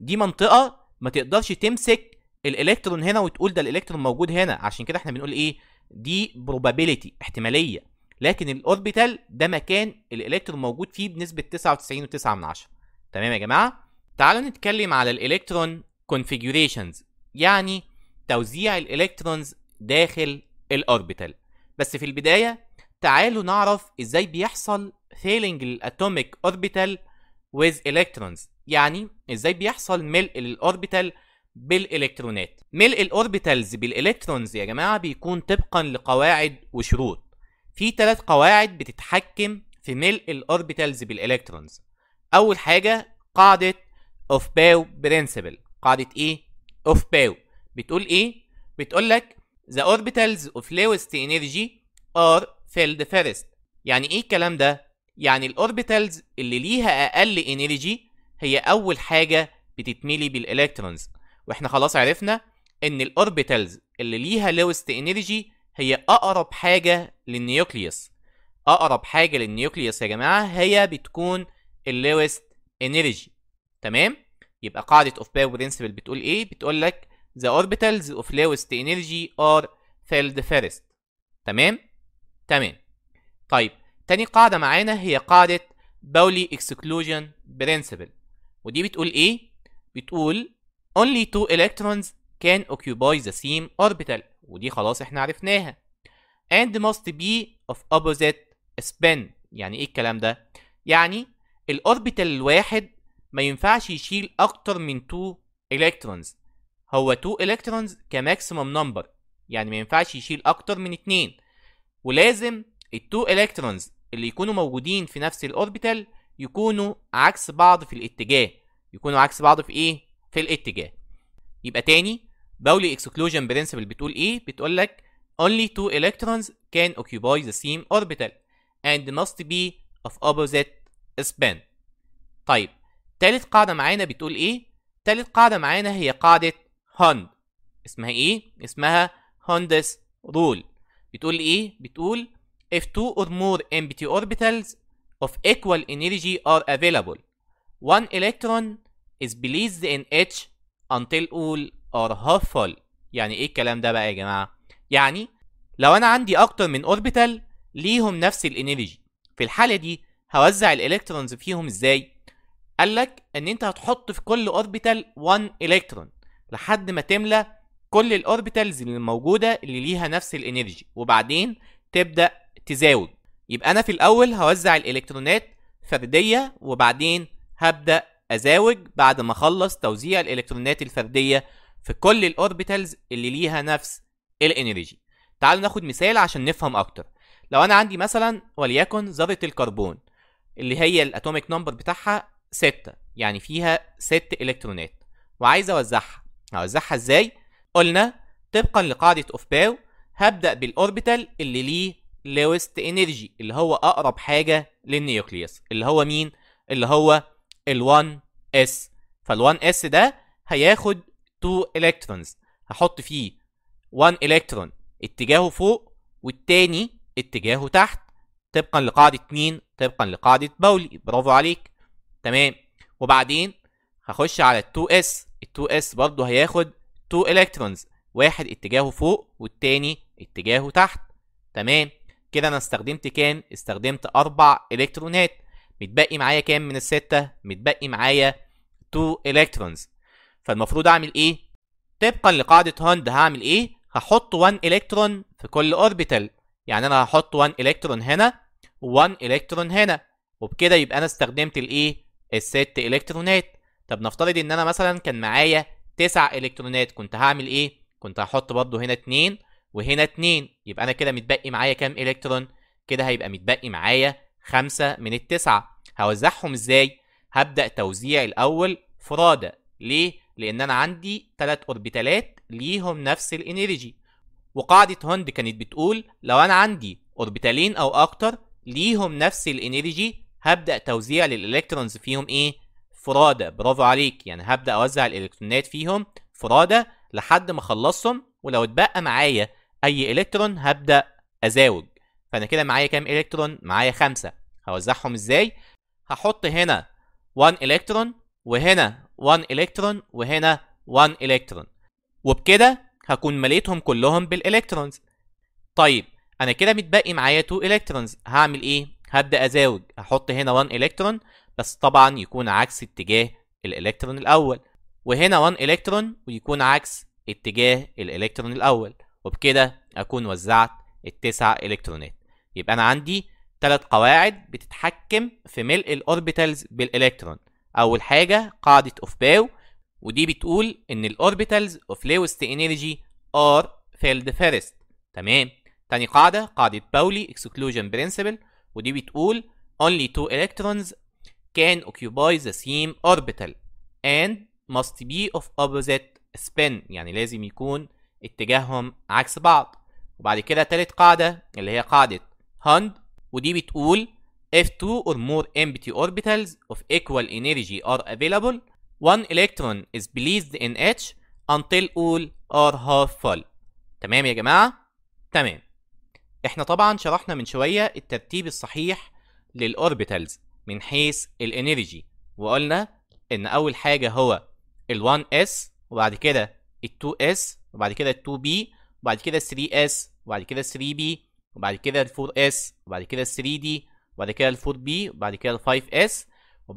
دي منطقه ما تقدرش تمسك الالكترون هنا وتقول ده الالكترون موجود هنا عشان كده احنا بنقول ايه دي probability احتماليه لكن الاوربيتال ده مكان الالكترون موجود فيه بنسبه 99.9 تمام يا جماعه تعالوا نتكلم على الالكترون كونفيجوريشنز يعني توزيع الالكترونز داخل الاوربيتال بس في البدايه تعالوا نعرف ازاي بيحصل فيلنج الاتوميك اوربيتال with electrons يعني ازاي بيحصل ملء للاوربيتال بالالكترونات ملء الاوربيتالز بالالكترونز يا جماعه بيكون طبقا لقواعد وشروط في ثلاث قواعد بتتحكم في ملء الاوربيتالز بالالكترونز اول حاجه قاعده اوف باو برنسبل قاعده ايه اوف باو بتقول ايه بتقول لك the orbitals of lowest energy are filled first يعني ايه الكلام ده يعني الاوربيتالز اللي ليها اقل انرجي هي اول حاجه بتتملي بالالكترونز واحنا خلاص عرفنا ان الاوربيتالز اللي ليها لوست انرجي هي اقرب حاجه للنيوكليوس اقرب حاجه للنيوكليوس يا جماعه هي بتكون اللوست انرجي تمام يبقى قاعده اوف باور برنسبل بتقول ايه بتقول لك the orbitals of lowest energy are filled first تمام تمام طيب تاني قاعدة معانا هي قاعدة باولي اكسكلوجن برنسبل ودي بتقول ايه؟ بتقول only two electrons can occupy the same orbital ودي خلاص احنا عرفناها and must be of opposite spin يعني ايه الكلام ده؟ يعني الاوربيتال الواحد ما ينفعش يشيل اكتر من two electrons هو two electrons كماكسيمم نمبر يعني ما ينفعش يشيل اكتر من اتنين ولازم ال الكترونز اللي يكونوا موجودين في نفس الاوربيتال يكونوا عكس بعض في الاتجاه يكونوا عكس بعض في ايه في الاتجاه يبقى تاني باولي اكسكلوجن برنسبل بتقول ايه بتقول لك only two electrons can occupy the same orbital and must be of opposite spin طيب تالت قاعدة معانا بتقول ايه تالت قاعدة معانا هي قاعدة هوند اسمها ايه اسمها هوندس رول بتقول ايه بتقول if two or more empty orbitals of equal energy are available. One electron is released in each until all are half full. يعني ايه الكلام ده بقى يا جماعة؟ يعني لو انا عندي اكتر من اوربيتال ليهم نفس الانرجي في الحالة دي هوزع الالكترونز فيهم ازاي؟ قال لك ان انت هتحط في كل اوربيتال 1 الكترون لحد ما تملى كل الاوربيتالز اللي موجودة اللي ليها نفس الانرجي وبعدين تبدأ تزاوج يبقى انا في الاول هوزع الالكترونات فرديه وبعدين هبدا ازاوج بعد ما اخلص توزيع الالكترونات الفرديه في كل الاوربيتالز اللي ليها نفس الانرجي تعالوا ناخد مثال عشان نفهم اكتر لو انا عندي مثلا وليكن ذره الكربون اللي هي الاتوميك نمبر بتاعها 6 يعني فيها 6 الكترونات وعايز اوزعها هوزعها ازاي قلنا طبقا لقاعده اوف باو هبدا بالاوربيتال اللي ليه lowest انرجي اللي هو اقرب حاجه للنيوكليوس اللي هو مين اللي هو ال1 اس فال1 اس ده هياخد 2 الكترونز هحط فيه 1 الكترون اتجاهه فوق والتاني اتجاهه تحت طبقا لقاعده مين طبقا لقاعده باولي برافو عليك تمام وبعدين هخش على ال2 اس ال2 اس برضه هياخد 2 الكترونز واحد اتجاهه فوق والتاني اتجاهه تحت تمام كده انا استخدمت كام استخدمت اربع الكترونات متبقي معايا كام من الستة متبقي معايا 2 الكترونز فالمفروض اعمل ايه طبقا لقاعدة هوند هعمل ايه هحط 1 الكترون في كل اوربيتال يعني انا هحط 1 الكترون هنا و1 الكترون هنا وبكده يبقى انا استخدمت الايه الست الكترونات طب نفترض ان انا مثلا كان معايا تسع الكترونات كنت هعمل ايه كنت هحط برضه هنا 2 وهنا 2 يبقى انا كده متبقي معايا كام الكترون كده هيبقى متبقي معايا 5 من التسعة هوزعهم ازاي هبدا توزيع الاول فراده ليه لان انا عندي 3 اوربيتالات ليهم نفس الانرجي وقاعده هوند كانت بتقول لو انا عندي اوربيتالين او اكتر ليهم نفس الانرجي هبدا توزيع للالكترونز فيهم ايه فراده برافو عليك يعني هبدا اوزع الالكترونات فيهم فراده لحد ما اخلصهم ولو اتبقى معايا اي الكترون هبدا ازاوج فانا كده معايا كام الكترون معايا خمسة هوزعهم ازاي هحط هنا 1 الكترون وهنا 1 الكترون وهنا 1 الكترون وبكده هكون مليتهم كلهم بالالكترونز طيب انا كده متبقي معايا 2 الكترونز هعمل ايه هبدا ازاوج هحط هنا 1 الكترون بس طبعا يكون عكس اتجاه الالكترون الاول وهنا 1 الكترون ويكون عكس اتجاه الالكترون الاول وبكده اكون وزعت التسع الكترونات يبقى انا عندي ثلاث قواعد بتتحكم في ملء الاوربيتالز بالالكترون اول حاجه قاعده اوف باو ودي بتقول ان الاوربيتالز اوف لوست انرجي ار فيلد فيرست تمام تاني قاعده قاعده باولي اكسكلوجن برنسبل ودي بتقول only two electrons can occupy the same orbital and must be of opposite spin يعني لازم يكون اتجاههم عكس بعض وبعد كده تالت قاعدة اللي هي قاعدة هاند ودي بتقول if two or more empty orbitals of equal energy are available one electron is placed in each until all are half full تمام يا جماعة؟ تمام احنا طبعا شرحنا من شوية الترتيب الصحيح للأوربيتالز من حيث الانيرجي وقلنا ان اول حاجة هو ال 1s وبعد كده ال 2s وبعد كده ال 2 b وبعد كده ال 3 s وبعد كده ال 3 b وبعد كده ال 4 s وبعد كده ال 3 d وبعد كده ال 4 b وبعد كده ال 5 s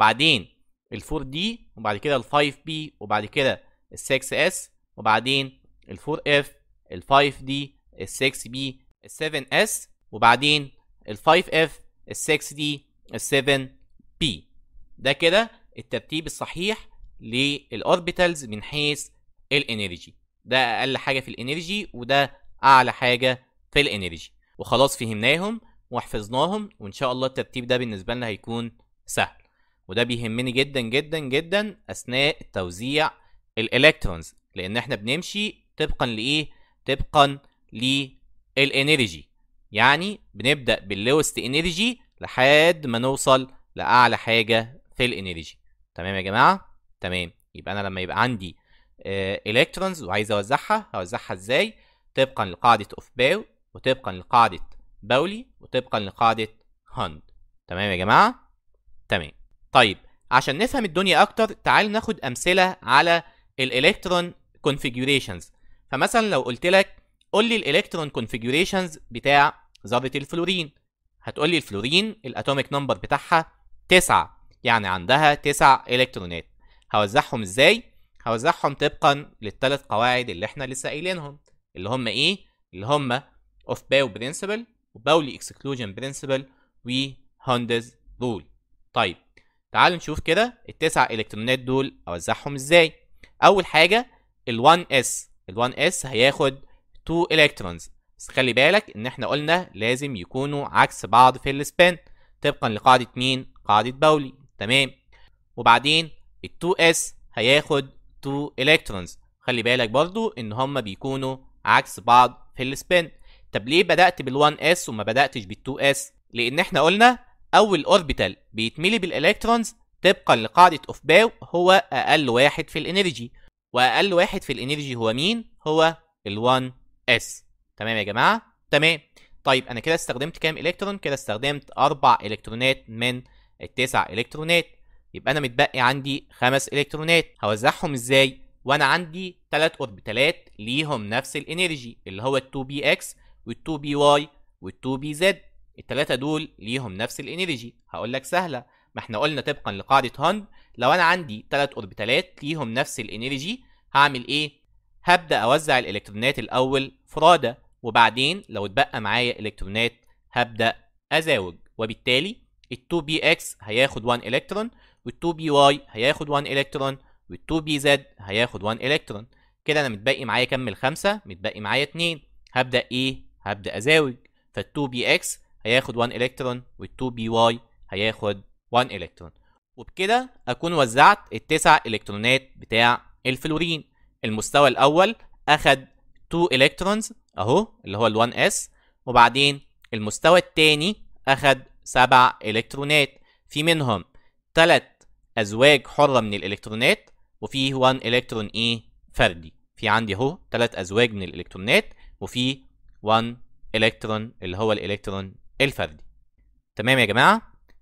وبعدين ال 4 d وبعد كده ال 5 b وبعد كده ال 6 s وبعدين ال 4 f ال 5 d ال 6 b ال 7 s وبعدين ال 5 f ال 6 d ال 7 p ده كده الترتيب الصحيح للاوربيتالز من حيث الانرجي ده اقل حاجه في الانرجي وده اعلى حاجه في الانرجي وخلاص فهمناهم وحفظناهم وان شاء الله الترتيب ده بالنسبه لنا هيكون سهل وده بيهمني جدا جدا جدا اثناء توزيع الالكترونز لان احنا بنمشي طبقا لايه طبقا للانرجي يعني بنبدا باللوست انرجي لحد ما نوصل لاعلى حاجه في الانرجي تمام يا جماعه تمام يبقى انا لما يبقى عندي الكترونز آه، وعايز اوزعها هوزعها ازاي طبقا لقاعده اوف باو وطبقا لقاعده باولي وطبقا لقاعده هاند تمام يا جماعه تمام طيب عشان نفهم الدنيا اكتر تعال ناخد امثله على الالكترون كونفيجوريشنز فمثلا لو قلت لك قول لي الالكترون كونفيجوريشنز بتاع ذره الفلورين هتقول لي الفلورين الاتوميك نمبر بتاعها 9 يعني عندها 9 الكترونات هوزعهم ازاي هوزعهم طبقا للثلاث قواعد اللي احنا لسه قايلينهم اللي هم ايه اللي هم اوف باو برنسبل وباولي اكسكلوجن برنسبل وهوندز رول طيب تعالوا نشوف كده التسع الكترونات دول اوزعهم ازاي اول حاجه ال1 اس ال1 اس هياخد 2 الكترونز بس خلي بالك ان احنا قلنا لازم يكونوا عكس بعض في السبان طبقا لقاعده مين قاعده باولي تمام وبعدين ال2 اس هياخد 2 الكترونز خلي بالك برضو ان هما بيكونوا عكس بعض في السبين طب ليه بدات بال1 اس وما بداتش بال2 اس لان احنا قلنا اول اوربيتال بيتملي بالالكترونز طبقا لقاعده اوف باو هو اقل واحد في الانرجي واقل واحد في الانرجي هو مين هو ال1 اس تمام يا جماعه تمام طيب انا كده استخدمت كام الكترون كده استخدمت اربع الكترونات من التسع الكترونات يبقى انا متبقي عندي خمس الكترونات هوزعهم ازاي وانا عندي ثلاث اوربيتالات ليهم نفس الانرجي اللي هو ال2 بي اكس وال2 بي واي وال2 بي زد الثلاثه دول ليهم نفس الانرجي هقول لك سهله ما احنا قلنا طبقا لقاعده هاند لو انا عندي ثلاث اوربيتالات ليهم نفس الانرجي هعمل ايه هبدا اوزع الالكترونات الاول فرادى وبعدين لو اتبقى معايا الكترونات هبدا ازاوج وبالتالي ال2 بي اكس هياخد 1 الكترون وال2 بي واي هياخد 1 الكترون وال2 بي زد هياخد 1 الكترون كده انا متبقي معايا من الخمسه متبقي معايا 2 هبدا ايه هبدا ازاوج فال2 بي اكس هياخد 1 الكترون وال2 بي واي هياخد 1 الكترون وبكده اكون وزعت التسع الكترونات بتاع الفلورين المستوى الاول اخد 2 الكترونز اهو اللي هو ال1 اس وبعدين المستوى الثاني اخد 7 الكترونات في منهم 3 ازواج حره من الالكترونات وفي 1 الكترون ايه فردي في عندي اهو 3 ازواج من الالكترونات وفي 1 الكترون اللي هو الالكترون الفردي تمام يا جماعه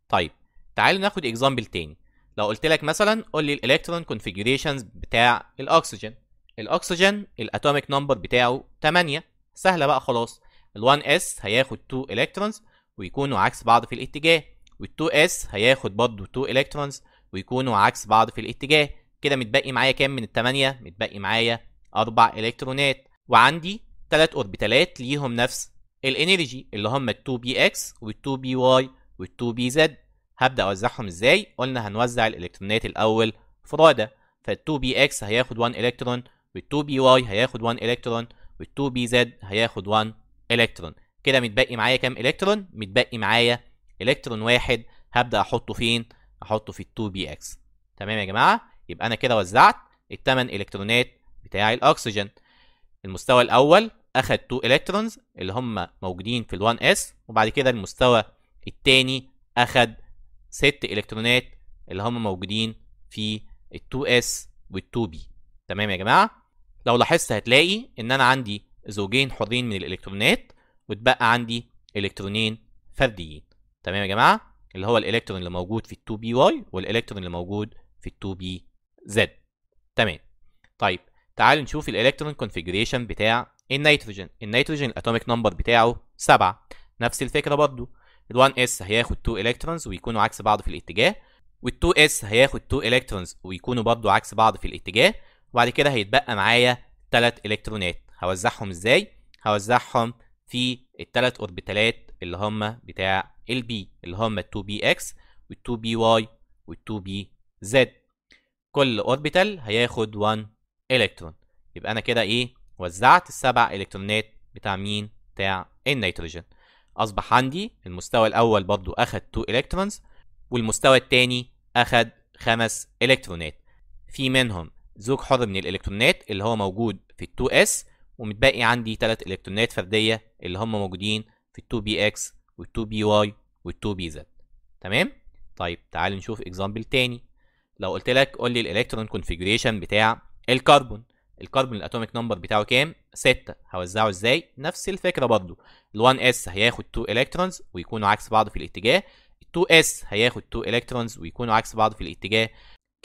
طيب تعالوا ناخد اكزامبل تاني لو قلت لك مثلا قول لي الالكترون كونفيجريشنز بتاع الاكسجين الاكسجين الاتوميك نمبر بتاعه 8 سهله بقى خلاص ال1 اس هياخد 2 الكترونز ويكونوا عكس بعض في الاتجاه وال2 اس هياخد برضه 2 الكترونز ويكونوا عكس بعض في الاتجاه كده متبقي معايا كام من الثمانية متبقي معايا أربع إلكترونات وعندي ثلاث أوربيتالات ليهم نفس الإنرجي اللي هم ال 2 إكس وال 2 واي وال 2 زد هبدأ أوزعهم إزاي؟ قلنا هنوزع الإلكترونات الأول فرادة فال 2 إكس هياخد 1 إلكترون وال 2 واي هياخد 1 إلكترون وال 2 زد هياخد 1 إلكترون كده متبقي معايا كام إلكترون؟ متبقي معايا إلكترون واحد هبدأ أحطه فين؟ احطه في ال 2 بي اكس تمام يا جماعه يبقى انا كده وزعت الثمان الكترونات بتاعي الاكسجين المستوى الاول اخد 2 الكترونز اللي هم موجودين في ال1 اس وبعد كده المستوى الثاني اخد 6 الكترونات اللي هم موجودين في ال2 اس وال2 بي تمام يا جماعه لو لاحظت هتلاقي ان انا عندي زوجين حرين من الالكترونات واتبقى عندي الكترونين فرديين تمام يا جماعه اللي هو الالكترون اللي موجود في ال 2 بي واي والالكترون اللي موجود في ال 2 بي زد تمام طيب تعالوا نشوف الالكترون كونفيجريشن بتاع النيتروجين النيتروجين الاتوميك نمبر بتاعه 7 نفس الفكره برضو ال1 اس هياخد 2 الكترونز ويكونوا عكس بعض في الاتجاه وال2 اس هياخد 2 الكترونز ويكونوا برضو عكس بعض في الاتجاه وبعد كده هيتبقى معايا 3 الكترونات هوزعهم ازاي هوزعهم في الثلاث اوربيتالات اللي هم بتاع البي اللي هم ال 2bx وال 2by وال 2bz كل اوربيتال هياخد 1 الكترون يبقى انا كده ايه وزعت السبع الكترونات بتاع مين بتاع النيتروجين اصبح عندي المستوى الاول برضو اخد 2 الكترونز والمستوى الثاني اخد 5 الكترونات في منهم زوج حر من الالكترونات اللي هو موجود في ال 2 s ومتبقي عندي 3 الكترونات فرديه اللي هم موجودين في ال 2 bx وال 2 by وال2 زد تمام طيب تعال نشوف اكزامبل تاني لو قلت لك قول لي الالكترون كونفيجريشن بتاع الكربون الكربون الاتوميك نمبر بتاعه كام 6 هوزعه ازاي نفس الفكره برضو ال1 اس هياخد 2 الكترونز ويكونوا عكس بعض في الاتجاه ال2 اس هياخد 2 الكترونز ويكونوا عكس بعض في الاتجاه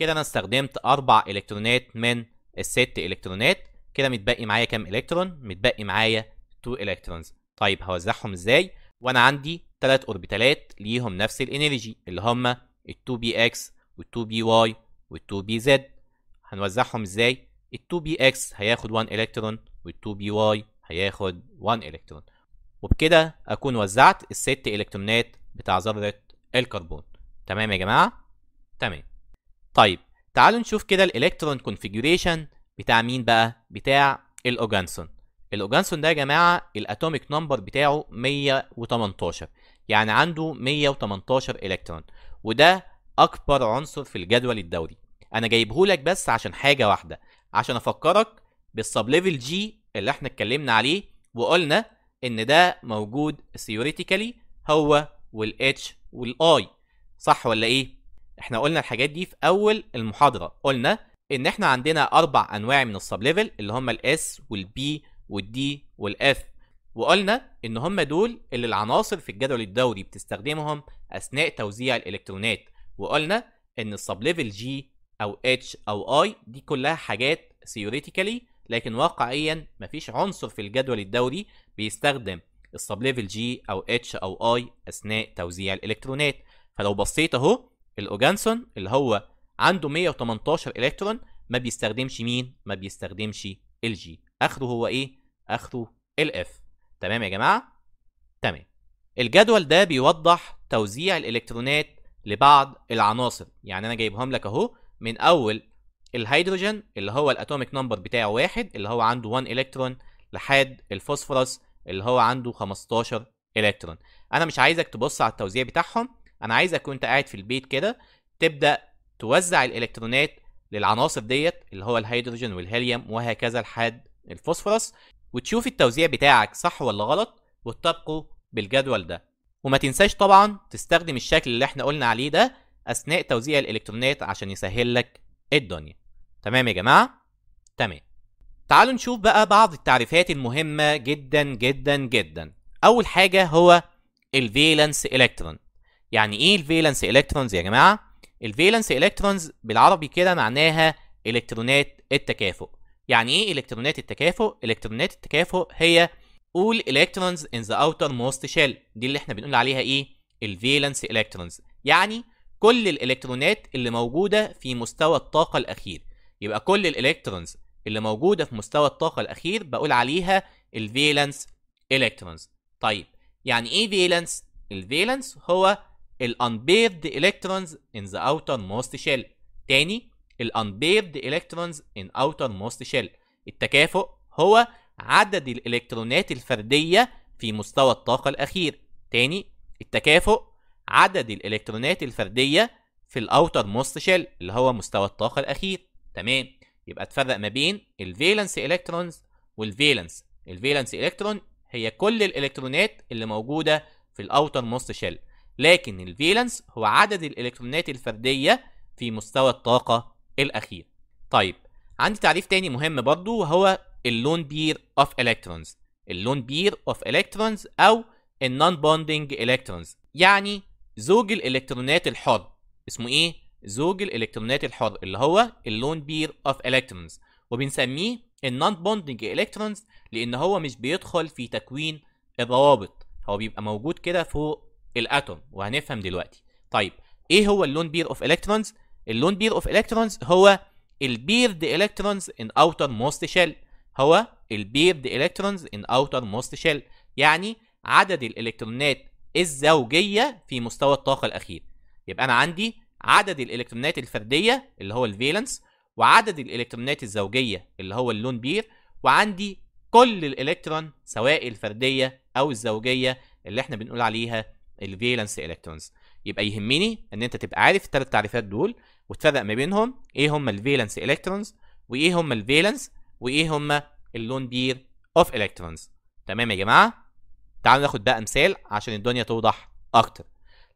كده انا استخدمت اربع الكترونات من الست الكترونات كده متبقي معايا كام الكترون متبقي معايا 2 الكترونز طيب هوزعهم ازاي وانا عندي ثلاث اوربيتالات ليهم نفس الانرجي اللي هما ال2 بي اكس وال2 بي واي وال2 بي زد هنوزعهم ازاي ال2 بي اكس هياخد 1 الكترون وال2 بي واي هياخد 1 الكترون وبكده اكون وزعت الست الكترونات بتاع ذره الكربون تمام يا جماعه تمام طيب تعالوا نشوف كده الالكترون كونفيجريشن بتاع مين بقى بتاع الاوجانسون الاوجانسون ده يا جماعه الاتوميك نمبر بتاعه 118 يعني عنده 118 الكترون وده اكبر عنصر في الجدول الدوري انا جايبهولك بس عشان حاجه واحده عشان افكرك بالسب ليفل جي اللي احنا اتكلمنا عليه وقلنا ان ده موجود ثيوريتيكالي هو والاتش والاي صح ولا ايه احنا قلنا الحاجات دي في اول المحاضره قلنا ان احنا عندنا اربع انواع من السب ليفل اللي هم الاس والبي والدي والاف وقلنا ان هم دول اللي العناصر في الجدول الدوري بتستخدمهم اثناء توزيع الالكترونات وقلنا ان السب ليفل جي او اتش او اي دي كلها حاجات ثيوريتيكالي لكن واقعيا مفيش عنصر في الجدول الدوري بيستخدم السب ليفل جي او اتش او اي اثناء توزيع الالكترونات فلو بصيت اهو الاوجانسون اللي هو عنده 118 الكترون ما بيستخدمش مين ما بيستخدمش الجي اخره هو ايه اخره الاف تمام يا جماعه تمام الجدول ده بيوضح توزيع الالكترونات لبعض العناصر يعني انا جايبهم لك اهو من اول الهيدروجين اللي هو الاتوميك نمبر بتاعه واحد اللي هو عنده 1 الكترون لحد الفوسفورس اللي هو عنده 15 الكترون انا مش عايزك تبص على التوزيع بتاعهم انا عايزك وانت قاعد في البيت كده تبدا توزع الالكترونات للعناصر ديت اللي هو الهيدروجين والهيليوم وهكذا لحد الفوسفورس وتشوف التوزيع بتاعك صح ولا غلط وتطبقه بالجدول ده وما تنساش طبعا تستخدم الشكل اللي احنا قلنا عليه ده اثناء توزيع الالكترونات عشان يسهل لك الدنيا تمام يا جماعه تمام تعالوا نشوف بقى بعض التعريفات المهمه جدا جدا جدا اول حاجه هو الفيلانس الكترون يعني ايه الفيلانس الكترونز يا جماعه الفيلانس الكترونز بالعربي كده معناها الكترونات التكافؤ يعني ايه الكترونات التكافؤ الكترونات التكافؤ هي all electrons in the outermost shell دي اللي احنا بنقول عليها ايه الفيلانس الكترونز يعني كل الالكترونات اللي موجوده في مستوى الطاقه الاخير يبقى كل الالكترونز اللي موجوده في مستوى الطاقه الاخير بقول عليها الفيلانس الكترونز طيب يعني ايه فيلانس الفيلانس هو الانبيرد الكترونز ان ذا اوتر موست شيل تاني الـ unpaired electrons in outermost shell التكافؤ هو عدد الإلكترونات الفردية في مستوى الطاقة الأخير تاني التكافؤ عدد الإلكترونات الفردية في الأوتر موست شيل اللي هو مستوى الطاقة الأخير تمام يبقى تفرق ما بين والـ إلكترونز الـ الفالنس إلكترون هي كل الإلكترونات اللي موجودة في الأوتر موست شيل لكن الفالنس هو عدد الإلكترونات الفردية في مستوى الطاقة الاخير طيب عندي تعريف تاني مهم برضو وهو اللون بير اوف الكترونز اللون بير اوف الكترونز او النون بوندنج الكترونز يعني زوج الالكترونات الحر اسمه ايه زوج الالكترونات الحر اللي هو اللون بير اوف الكترونز وبنسميه النون بوندنج الكترونز لان هو مش بيدخل في تكوين الروابط هو بيبقى موجود كده فوق الاتوم وهنفهم دلوقتي طيب ايه هو اللون بير اوف الكترونز اللون بير اوف الكترونز هو البيرد الكترونز ان اوتر موست شيل هو البيرد الكترونز ان اوتر موست شيل يعني عدد الالكترونات الزوجيه في مستوى الطاقه الاخير يبقى انا عندي عدد الالكترونات الفرديه اللي هو الفالنس وعدد الالكترونات الزوجيه اللي هو اللون بير وعندي كل الالكترون سواء الفرديه او الزوجيه اللي احنا بنقول عليها الفالنس الكترونز يبقى يهمني ان انت تبقى عارف الثلاث تعريفات دول وتفرق ما بينهم ايه هم الفيلنس الكترونز وايه هم الفيلنس وايه هم اللون بير اوف الكترونز تمام يا جماعه تعالوا ناخد بقى مثال عشان الدنيا توضح اكتر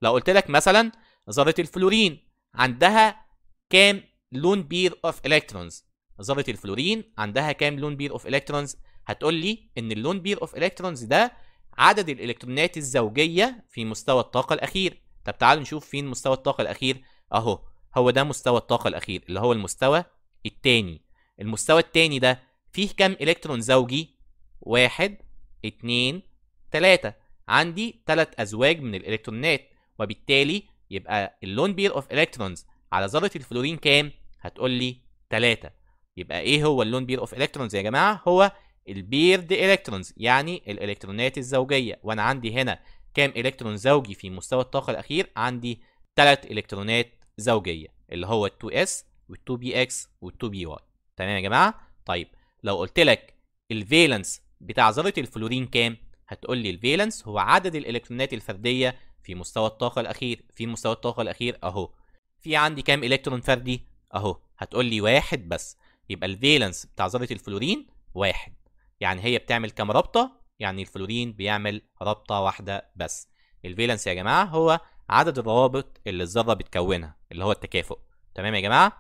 لو قلت لك مثلا ذره الفلورين عندها كام لون بير اوف الكترونز ذره الفلورين عندها كام لون بير اوف الكترونز هتقول لي ان اللون بير اوف الكترونز ده عدد الالكترونات الزوجيه في مستوى الطاقه الاخير طب تعالوا نشوف فين مستوى الطاقه الاخير اهو هو ده مستوى الطاقه الاخير اللي هو المستوى الثاني المستوى الثاني ده فيه كام الكترون زوجي واحد اتنين تلاتة عندي تلات ازواج من الالكترونات وبالتالي يبقى اللون بير اوف الكترونز على ذره الفلورين كام هتقول لي تلاتة يبقى ايه هو اللون بير اوف الكترونز يا جماعه هو البيرد الكترونز يعني الالكترونات الزوجيه وانا عندي هنا كام الكترون زوجي في مستوى الطاقه الاخير عندي تلات الكترونات زوجيه اللي هو ال 2 s وال 2 bx وال 2 by تمام يا جماعه طيب لو قلت لك الفالنس بتاع ذره الفلورين كام هتقول لي الفالنس هو عدد الالكترونات الفرديه في مستوى الطاقه الاخير في مستوى الطاقه الاخير اهو في عندي كام الكترون فردي اهو هتقول لي واحد بس يبقى الفالنس بتاع ذره الفلورين واحد يعني هي بتعمل كام رابطه يعني الفلورين بيعمل رابطه واحده بس الفالنس يا جماعه هو عدد الروابط اللي الذره بتكونها اللي هو التكافؤ تمام يا جماعه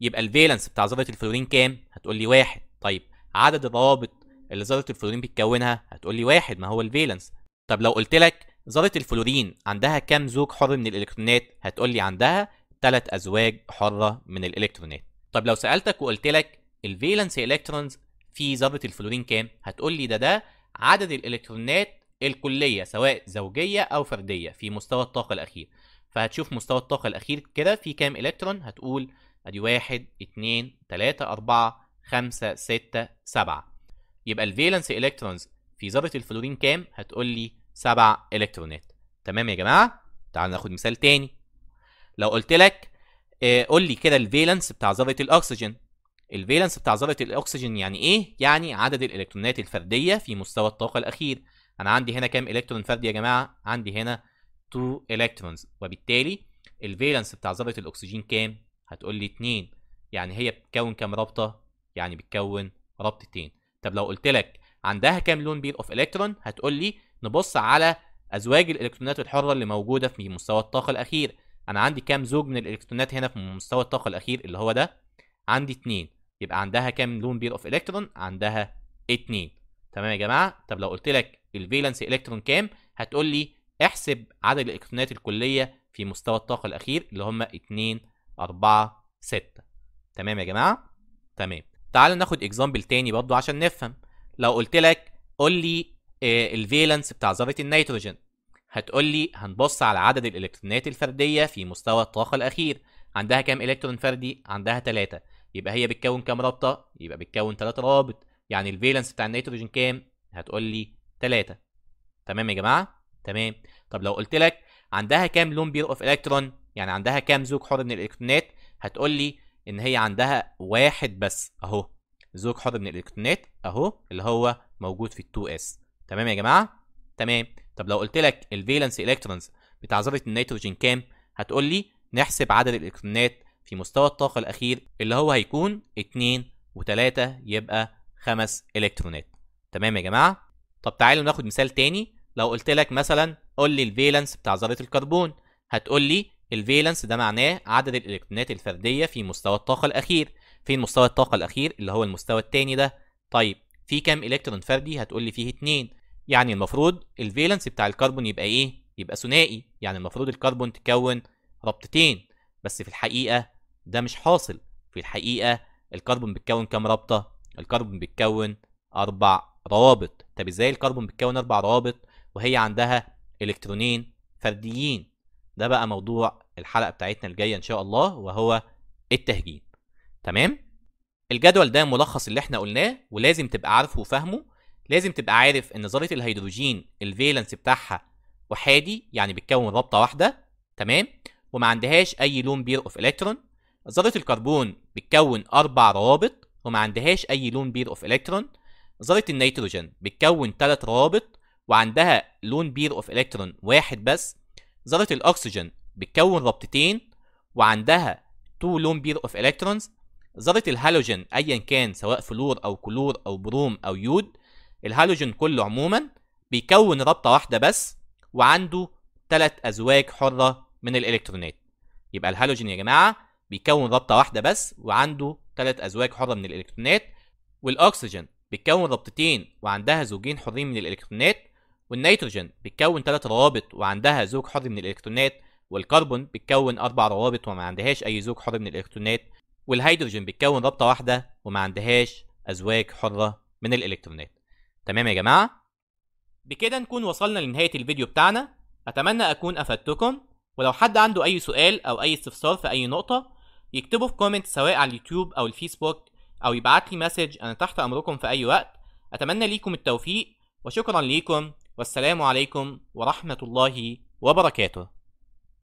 يبقى الفالنس بتاع ذره الفلورين كام هتقول لي واحد طيب عدد الروابط اللي ذره الفلورين بتكونها هتقول لي واحد ما هو الفالنس طب لو قلت لك ذره الفلورين عندها كام زوج حر من الالكترونات هتقول لي عندها ثلاث ازواج حره من الالكترونات طب لو سالتك وقلت لك الفالنس الكترونز في ذره الفلورين كام هتقول لي ده ده عدد الالكترونات الكليه سواء زوجيه او فرديه في مستوى الطاقه الاخير فهتشوف مستوى الطاقه الاخير كده في كام الكترون هتقول ادي واحد اتنين تلاتة اربعة خمسة ستة سبعة يبقى الفالنس الكترونز في ذره الفلورين كام هتقول لي سبع الكترونات تمام يا جماعه تعال ناخد مثال تاني لو قلت لك آه قول لي كده الفالنس بتاع ذره الاكسجين الفالنس بتاع ذره الاكسجين يعني ايه يعني عدد الالكترونات الفرديه في مستوى الطاقه الاخير انا عندي هنا كام الكترون فردي يا جماعه عندي هنا 2 الكترونز وبالتالي الفالنس بتاع ذره الاكسجين كام هتقول لي 2 يعني هي بتكون كام رابطه يعني بتكون رابطتين طب لو قلت لك عندها كام لون بير اوف الكترون هتقول لي نبص على ازواج الالكترونات الحره اللي موجوده في مستوى الطاقه الاخير انا عندي كام زوج من الالكترونات هنا في مستوى الطاقه الاخير اللي هو ده عندي 2 يبقى عندها كام لون بير اوف الكترون عندها 2 تمام يا جماعه طب لو قلت لك الفالنس الكترون كام هتقول لي احسب عدد الالكترونات الكليه في مستوى الطاقه الاخير اللي هم 2 4 6 تمام يا جماعه تمام تعال ناخد اكزامبل تاني برضو عشان نفهم لو قلت لك قول لي آه الفالنس بتاع ذره النيتروجين هتقول لي هنبص على عدد الالكترونات الفرديه في مستوى الطاقه الاخير عندها كام الكترون فردي عندها 3 يبقى هي بتكون كام رابطه يبقى بتكون 3 رابط يعني الفالنس بتاع النيتروجين كام هتقول لي 3 تمام يا جماعه تمام طب لو قلت لك عندها كام لون بير اوف الكترون يعني عندها كام زوج حر من الالكترونات هتقول لي ان هي عندها واحد بس اهو زوج حر من الالكترونات اهو اللي هو موجود في ال2 اس تمام يا جماعه تمام طب لو قلت لك الفالنس الكترونز بتاع ذره النيتروجين كام هتقول لي نحسب عدد الالكترونات في مستوى الطاقه الاخير اللي هو هيكون 2 و3 يبقى 5 الكترونات تمام يا جماعه طب تعالوا ناخد مثال تاني لو قلت لك مثلا قول لي الفالنس بتاع ذره الكربون هتقول لي الفالنس ده معناه عدد الالكترونات الفرديه في مستوى الطاقه الاخير فين مستوى الطاقه الاخير اللي هو المستوى الثاني ده طيب في كام الكترون فردي هتقول لي فيه اتنين يعني المفروض الفالنس بتاع الكربون يبقى ايه يبقى ثنائي يعني المفروض الكربون تكون رابطتين بس في الحقيقه ده مش حاصل في الحقيقه الكربون بيتكون كام رابطه الكربون بيتكون اربع روابط طب ازاي الكربون بيتكون اربع روابط وهي عندها الكترونين فرديين ده بقى موضوع الحلقه بتاعتنا الجايه ان شاء الله وهو التهجين تمام الجدول ده ملخص اللي احنا قلناه ولازم تبقى عارفه وفاهمه لازم تبقى عارف ان ذره الهيدروجين الفيلنس بتاعها وحادي يعني بتكون رابطه واحده تمام وما عندهاش اي لون بير اوف الكترون ذره الكربون بتكون اربع روابط وما عندهاش اي لون بير اوف الكترون ذرة النيتروجين بتكون ثلاث روابط وعندها لون بير اوف الكترون واحد بس ذرة الاكسجين بتكون رابطتين وعندها تو لون بير اوف الكترونز ذرة الهالوجين ايا كان سواء فلور او كلور او بروم او يود الهالوجين كله عموما بيكون رابطة واحدة بس وعنده ثلاث ازواج حرة من الالكترونات يبقى الهالوجين يا جماعة بيكون رابطة واحدة بس وعنده ثلاث ازواج حرة من الالكترونات والاكسجين بتكون رابطتين وعندها زوجين حرين من الالكترونات والنيتروجين بتكون تلات روابط وعندها زوج حر من الالكترونات والكربون بتكون اربع روابط وما عندهاش اي زوج حر من الالكترونات والهيدروجين بتكون رابطه واحده وما عندهاش ازواج حره من الالكترونات تمام يا جماعه بكده نكون وصلنا لنهايه الفيديو بتاعنا اتمنى اكون افدتكم ولو حد عنده اي سؤال او اي استفسار في اي نقطه يكتبه في كومنت سواء على اليوتيوب او الفيسبوك أو يبعت لي مسج أنا تحت أمركم في أي وقت أتمنى ليكم التوفيق وشكرا ليكم والسلام عليكم ورحمة الله وبركاته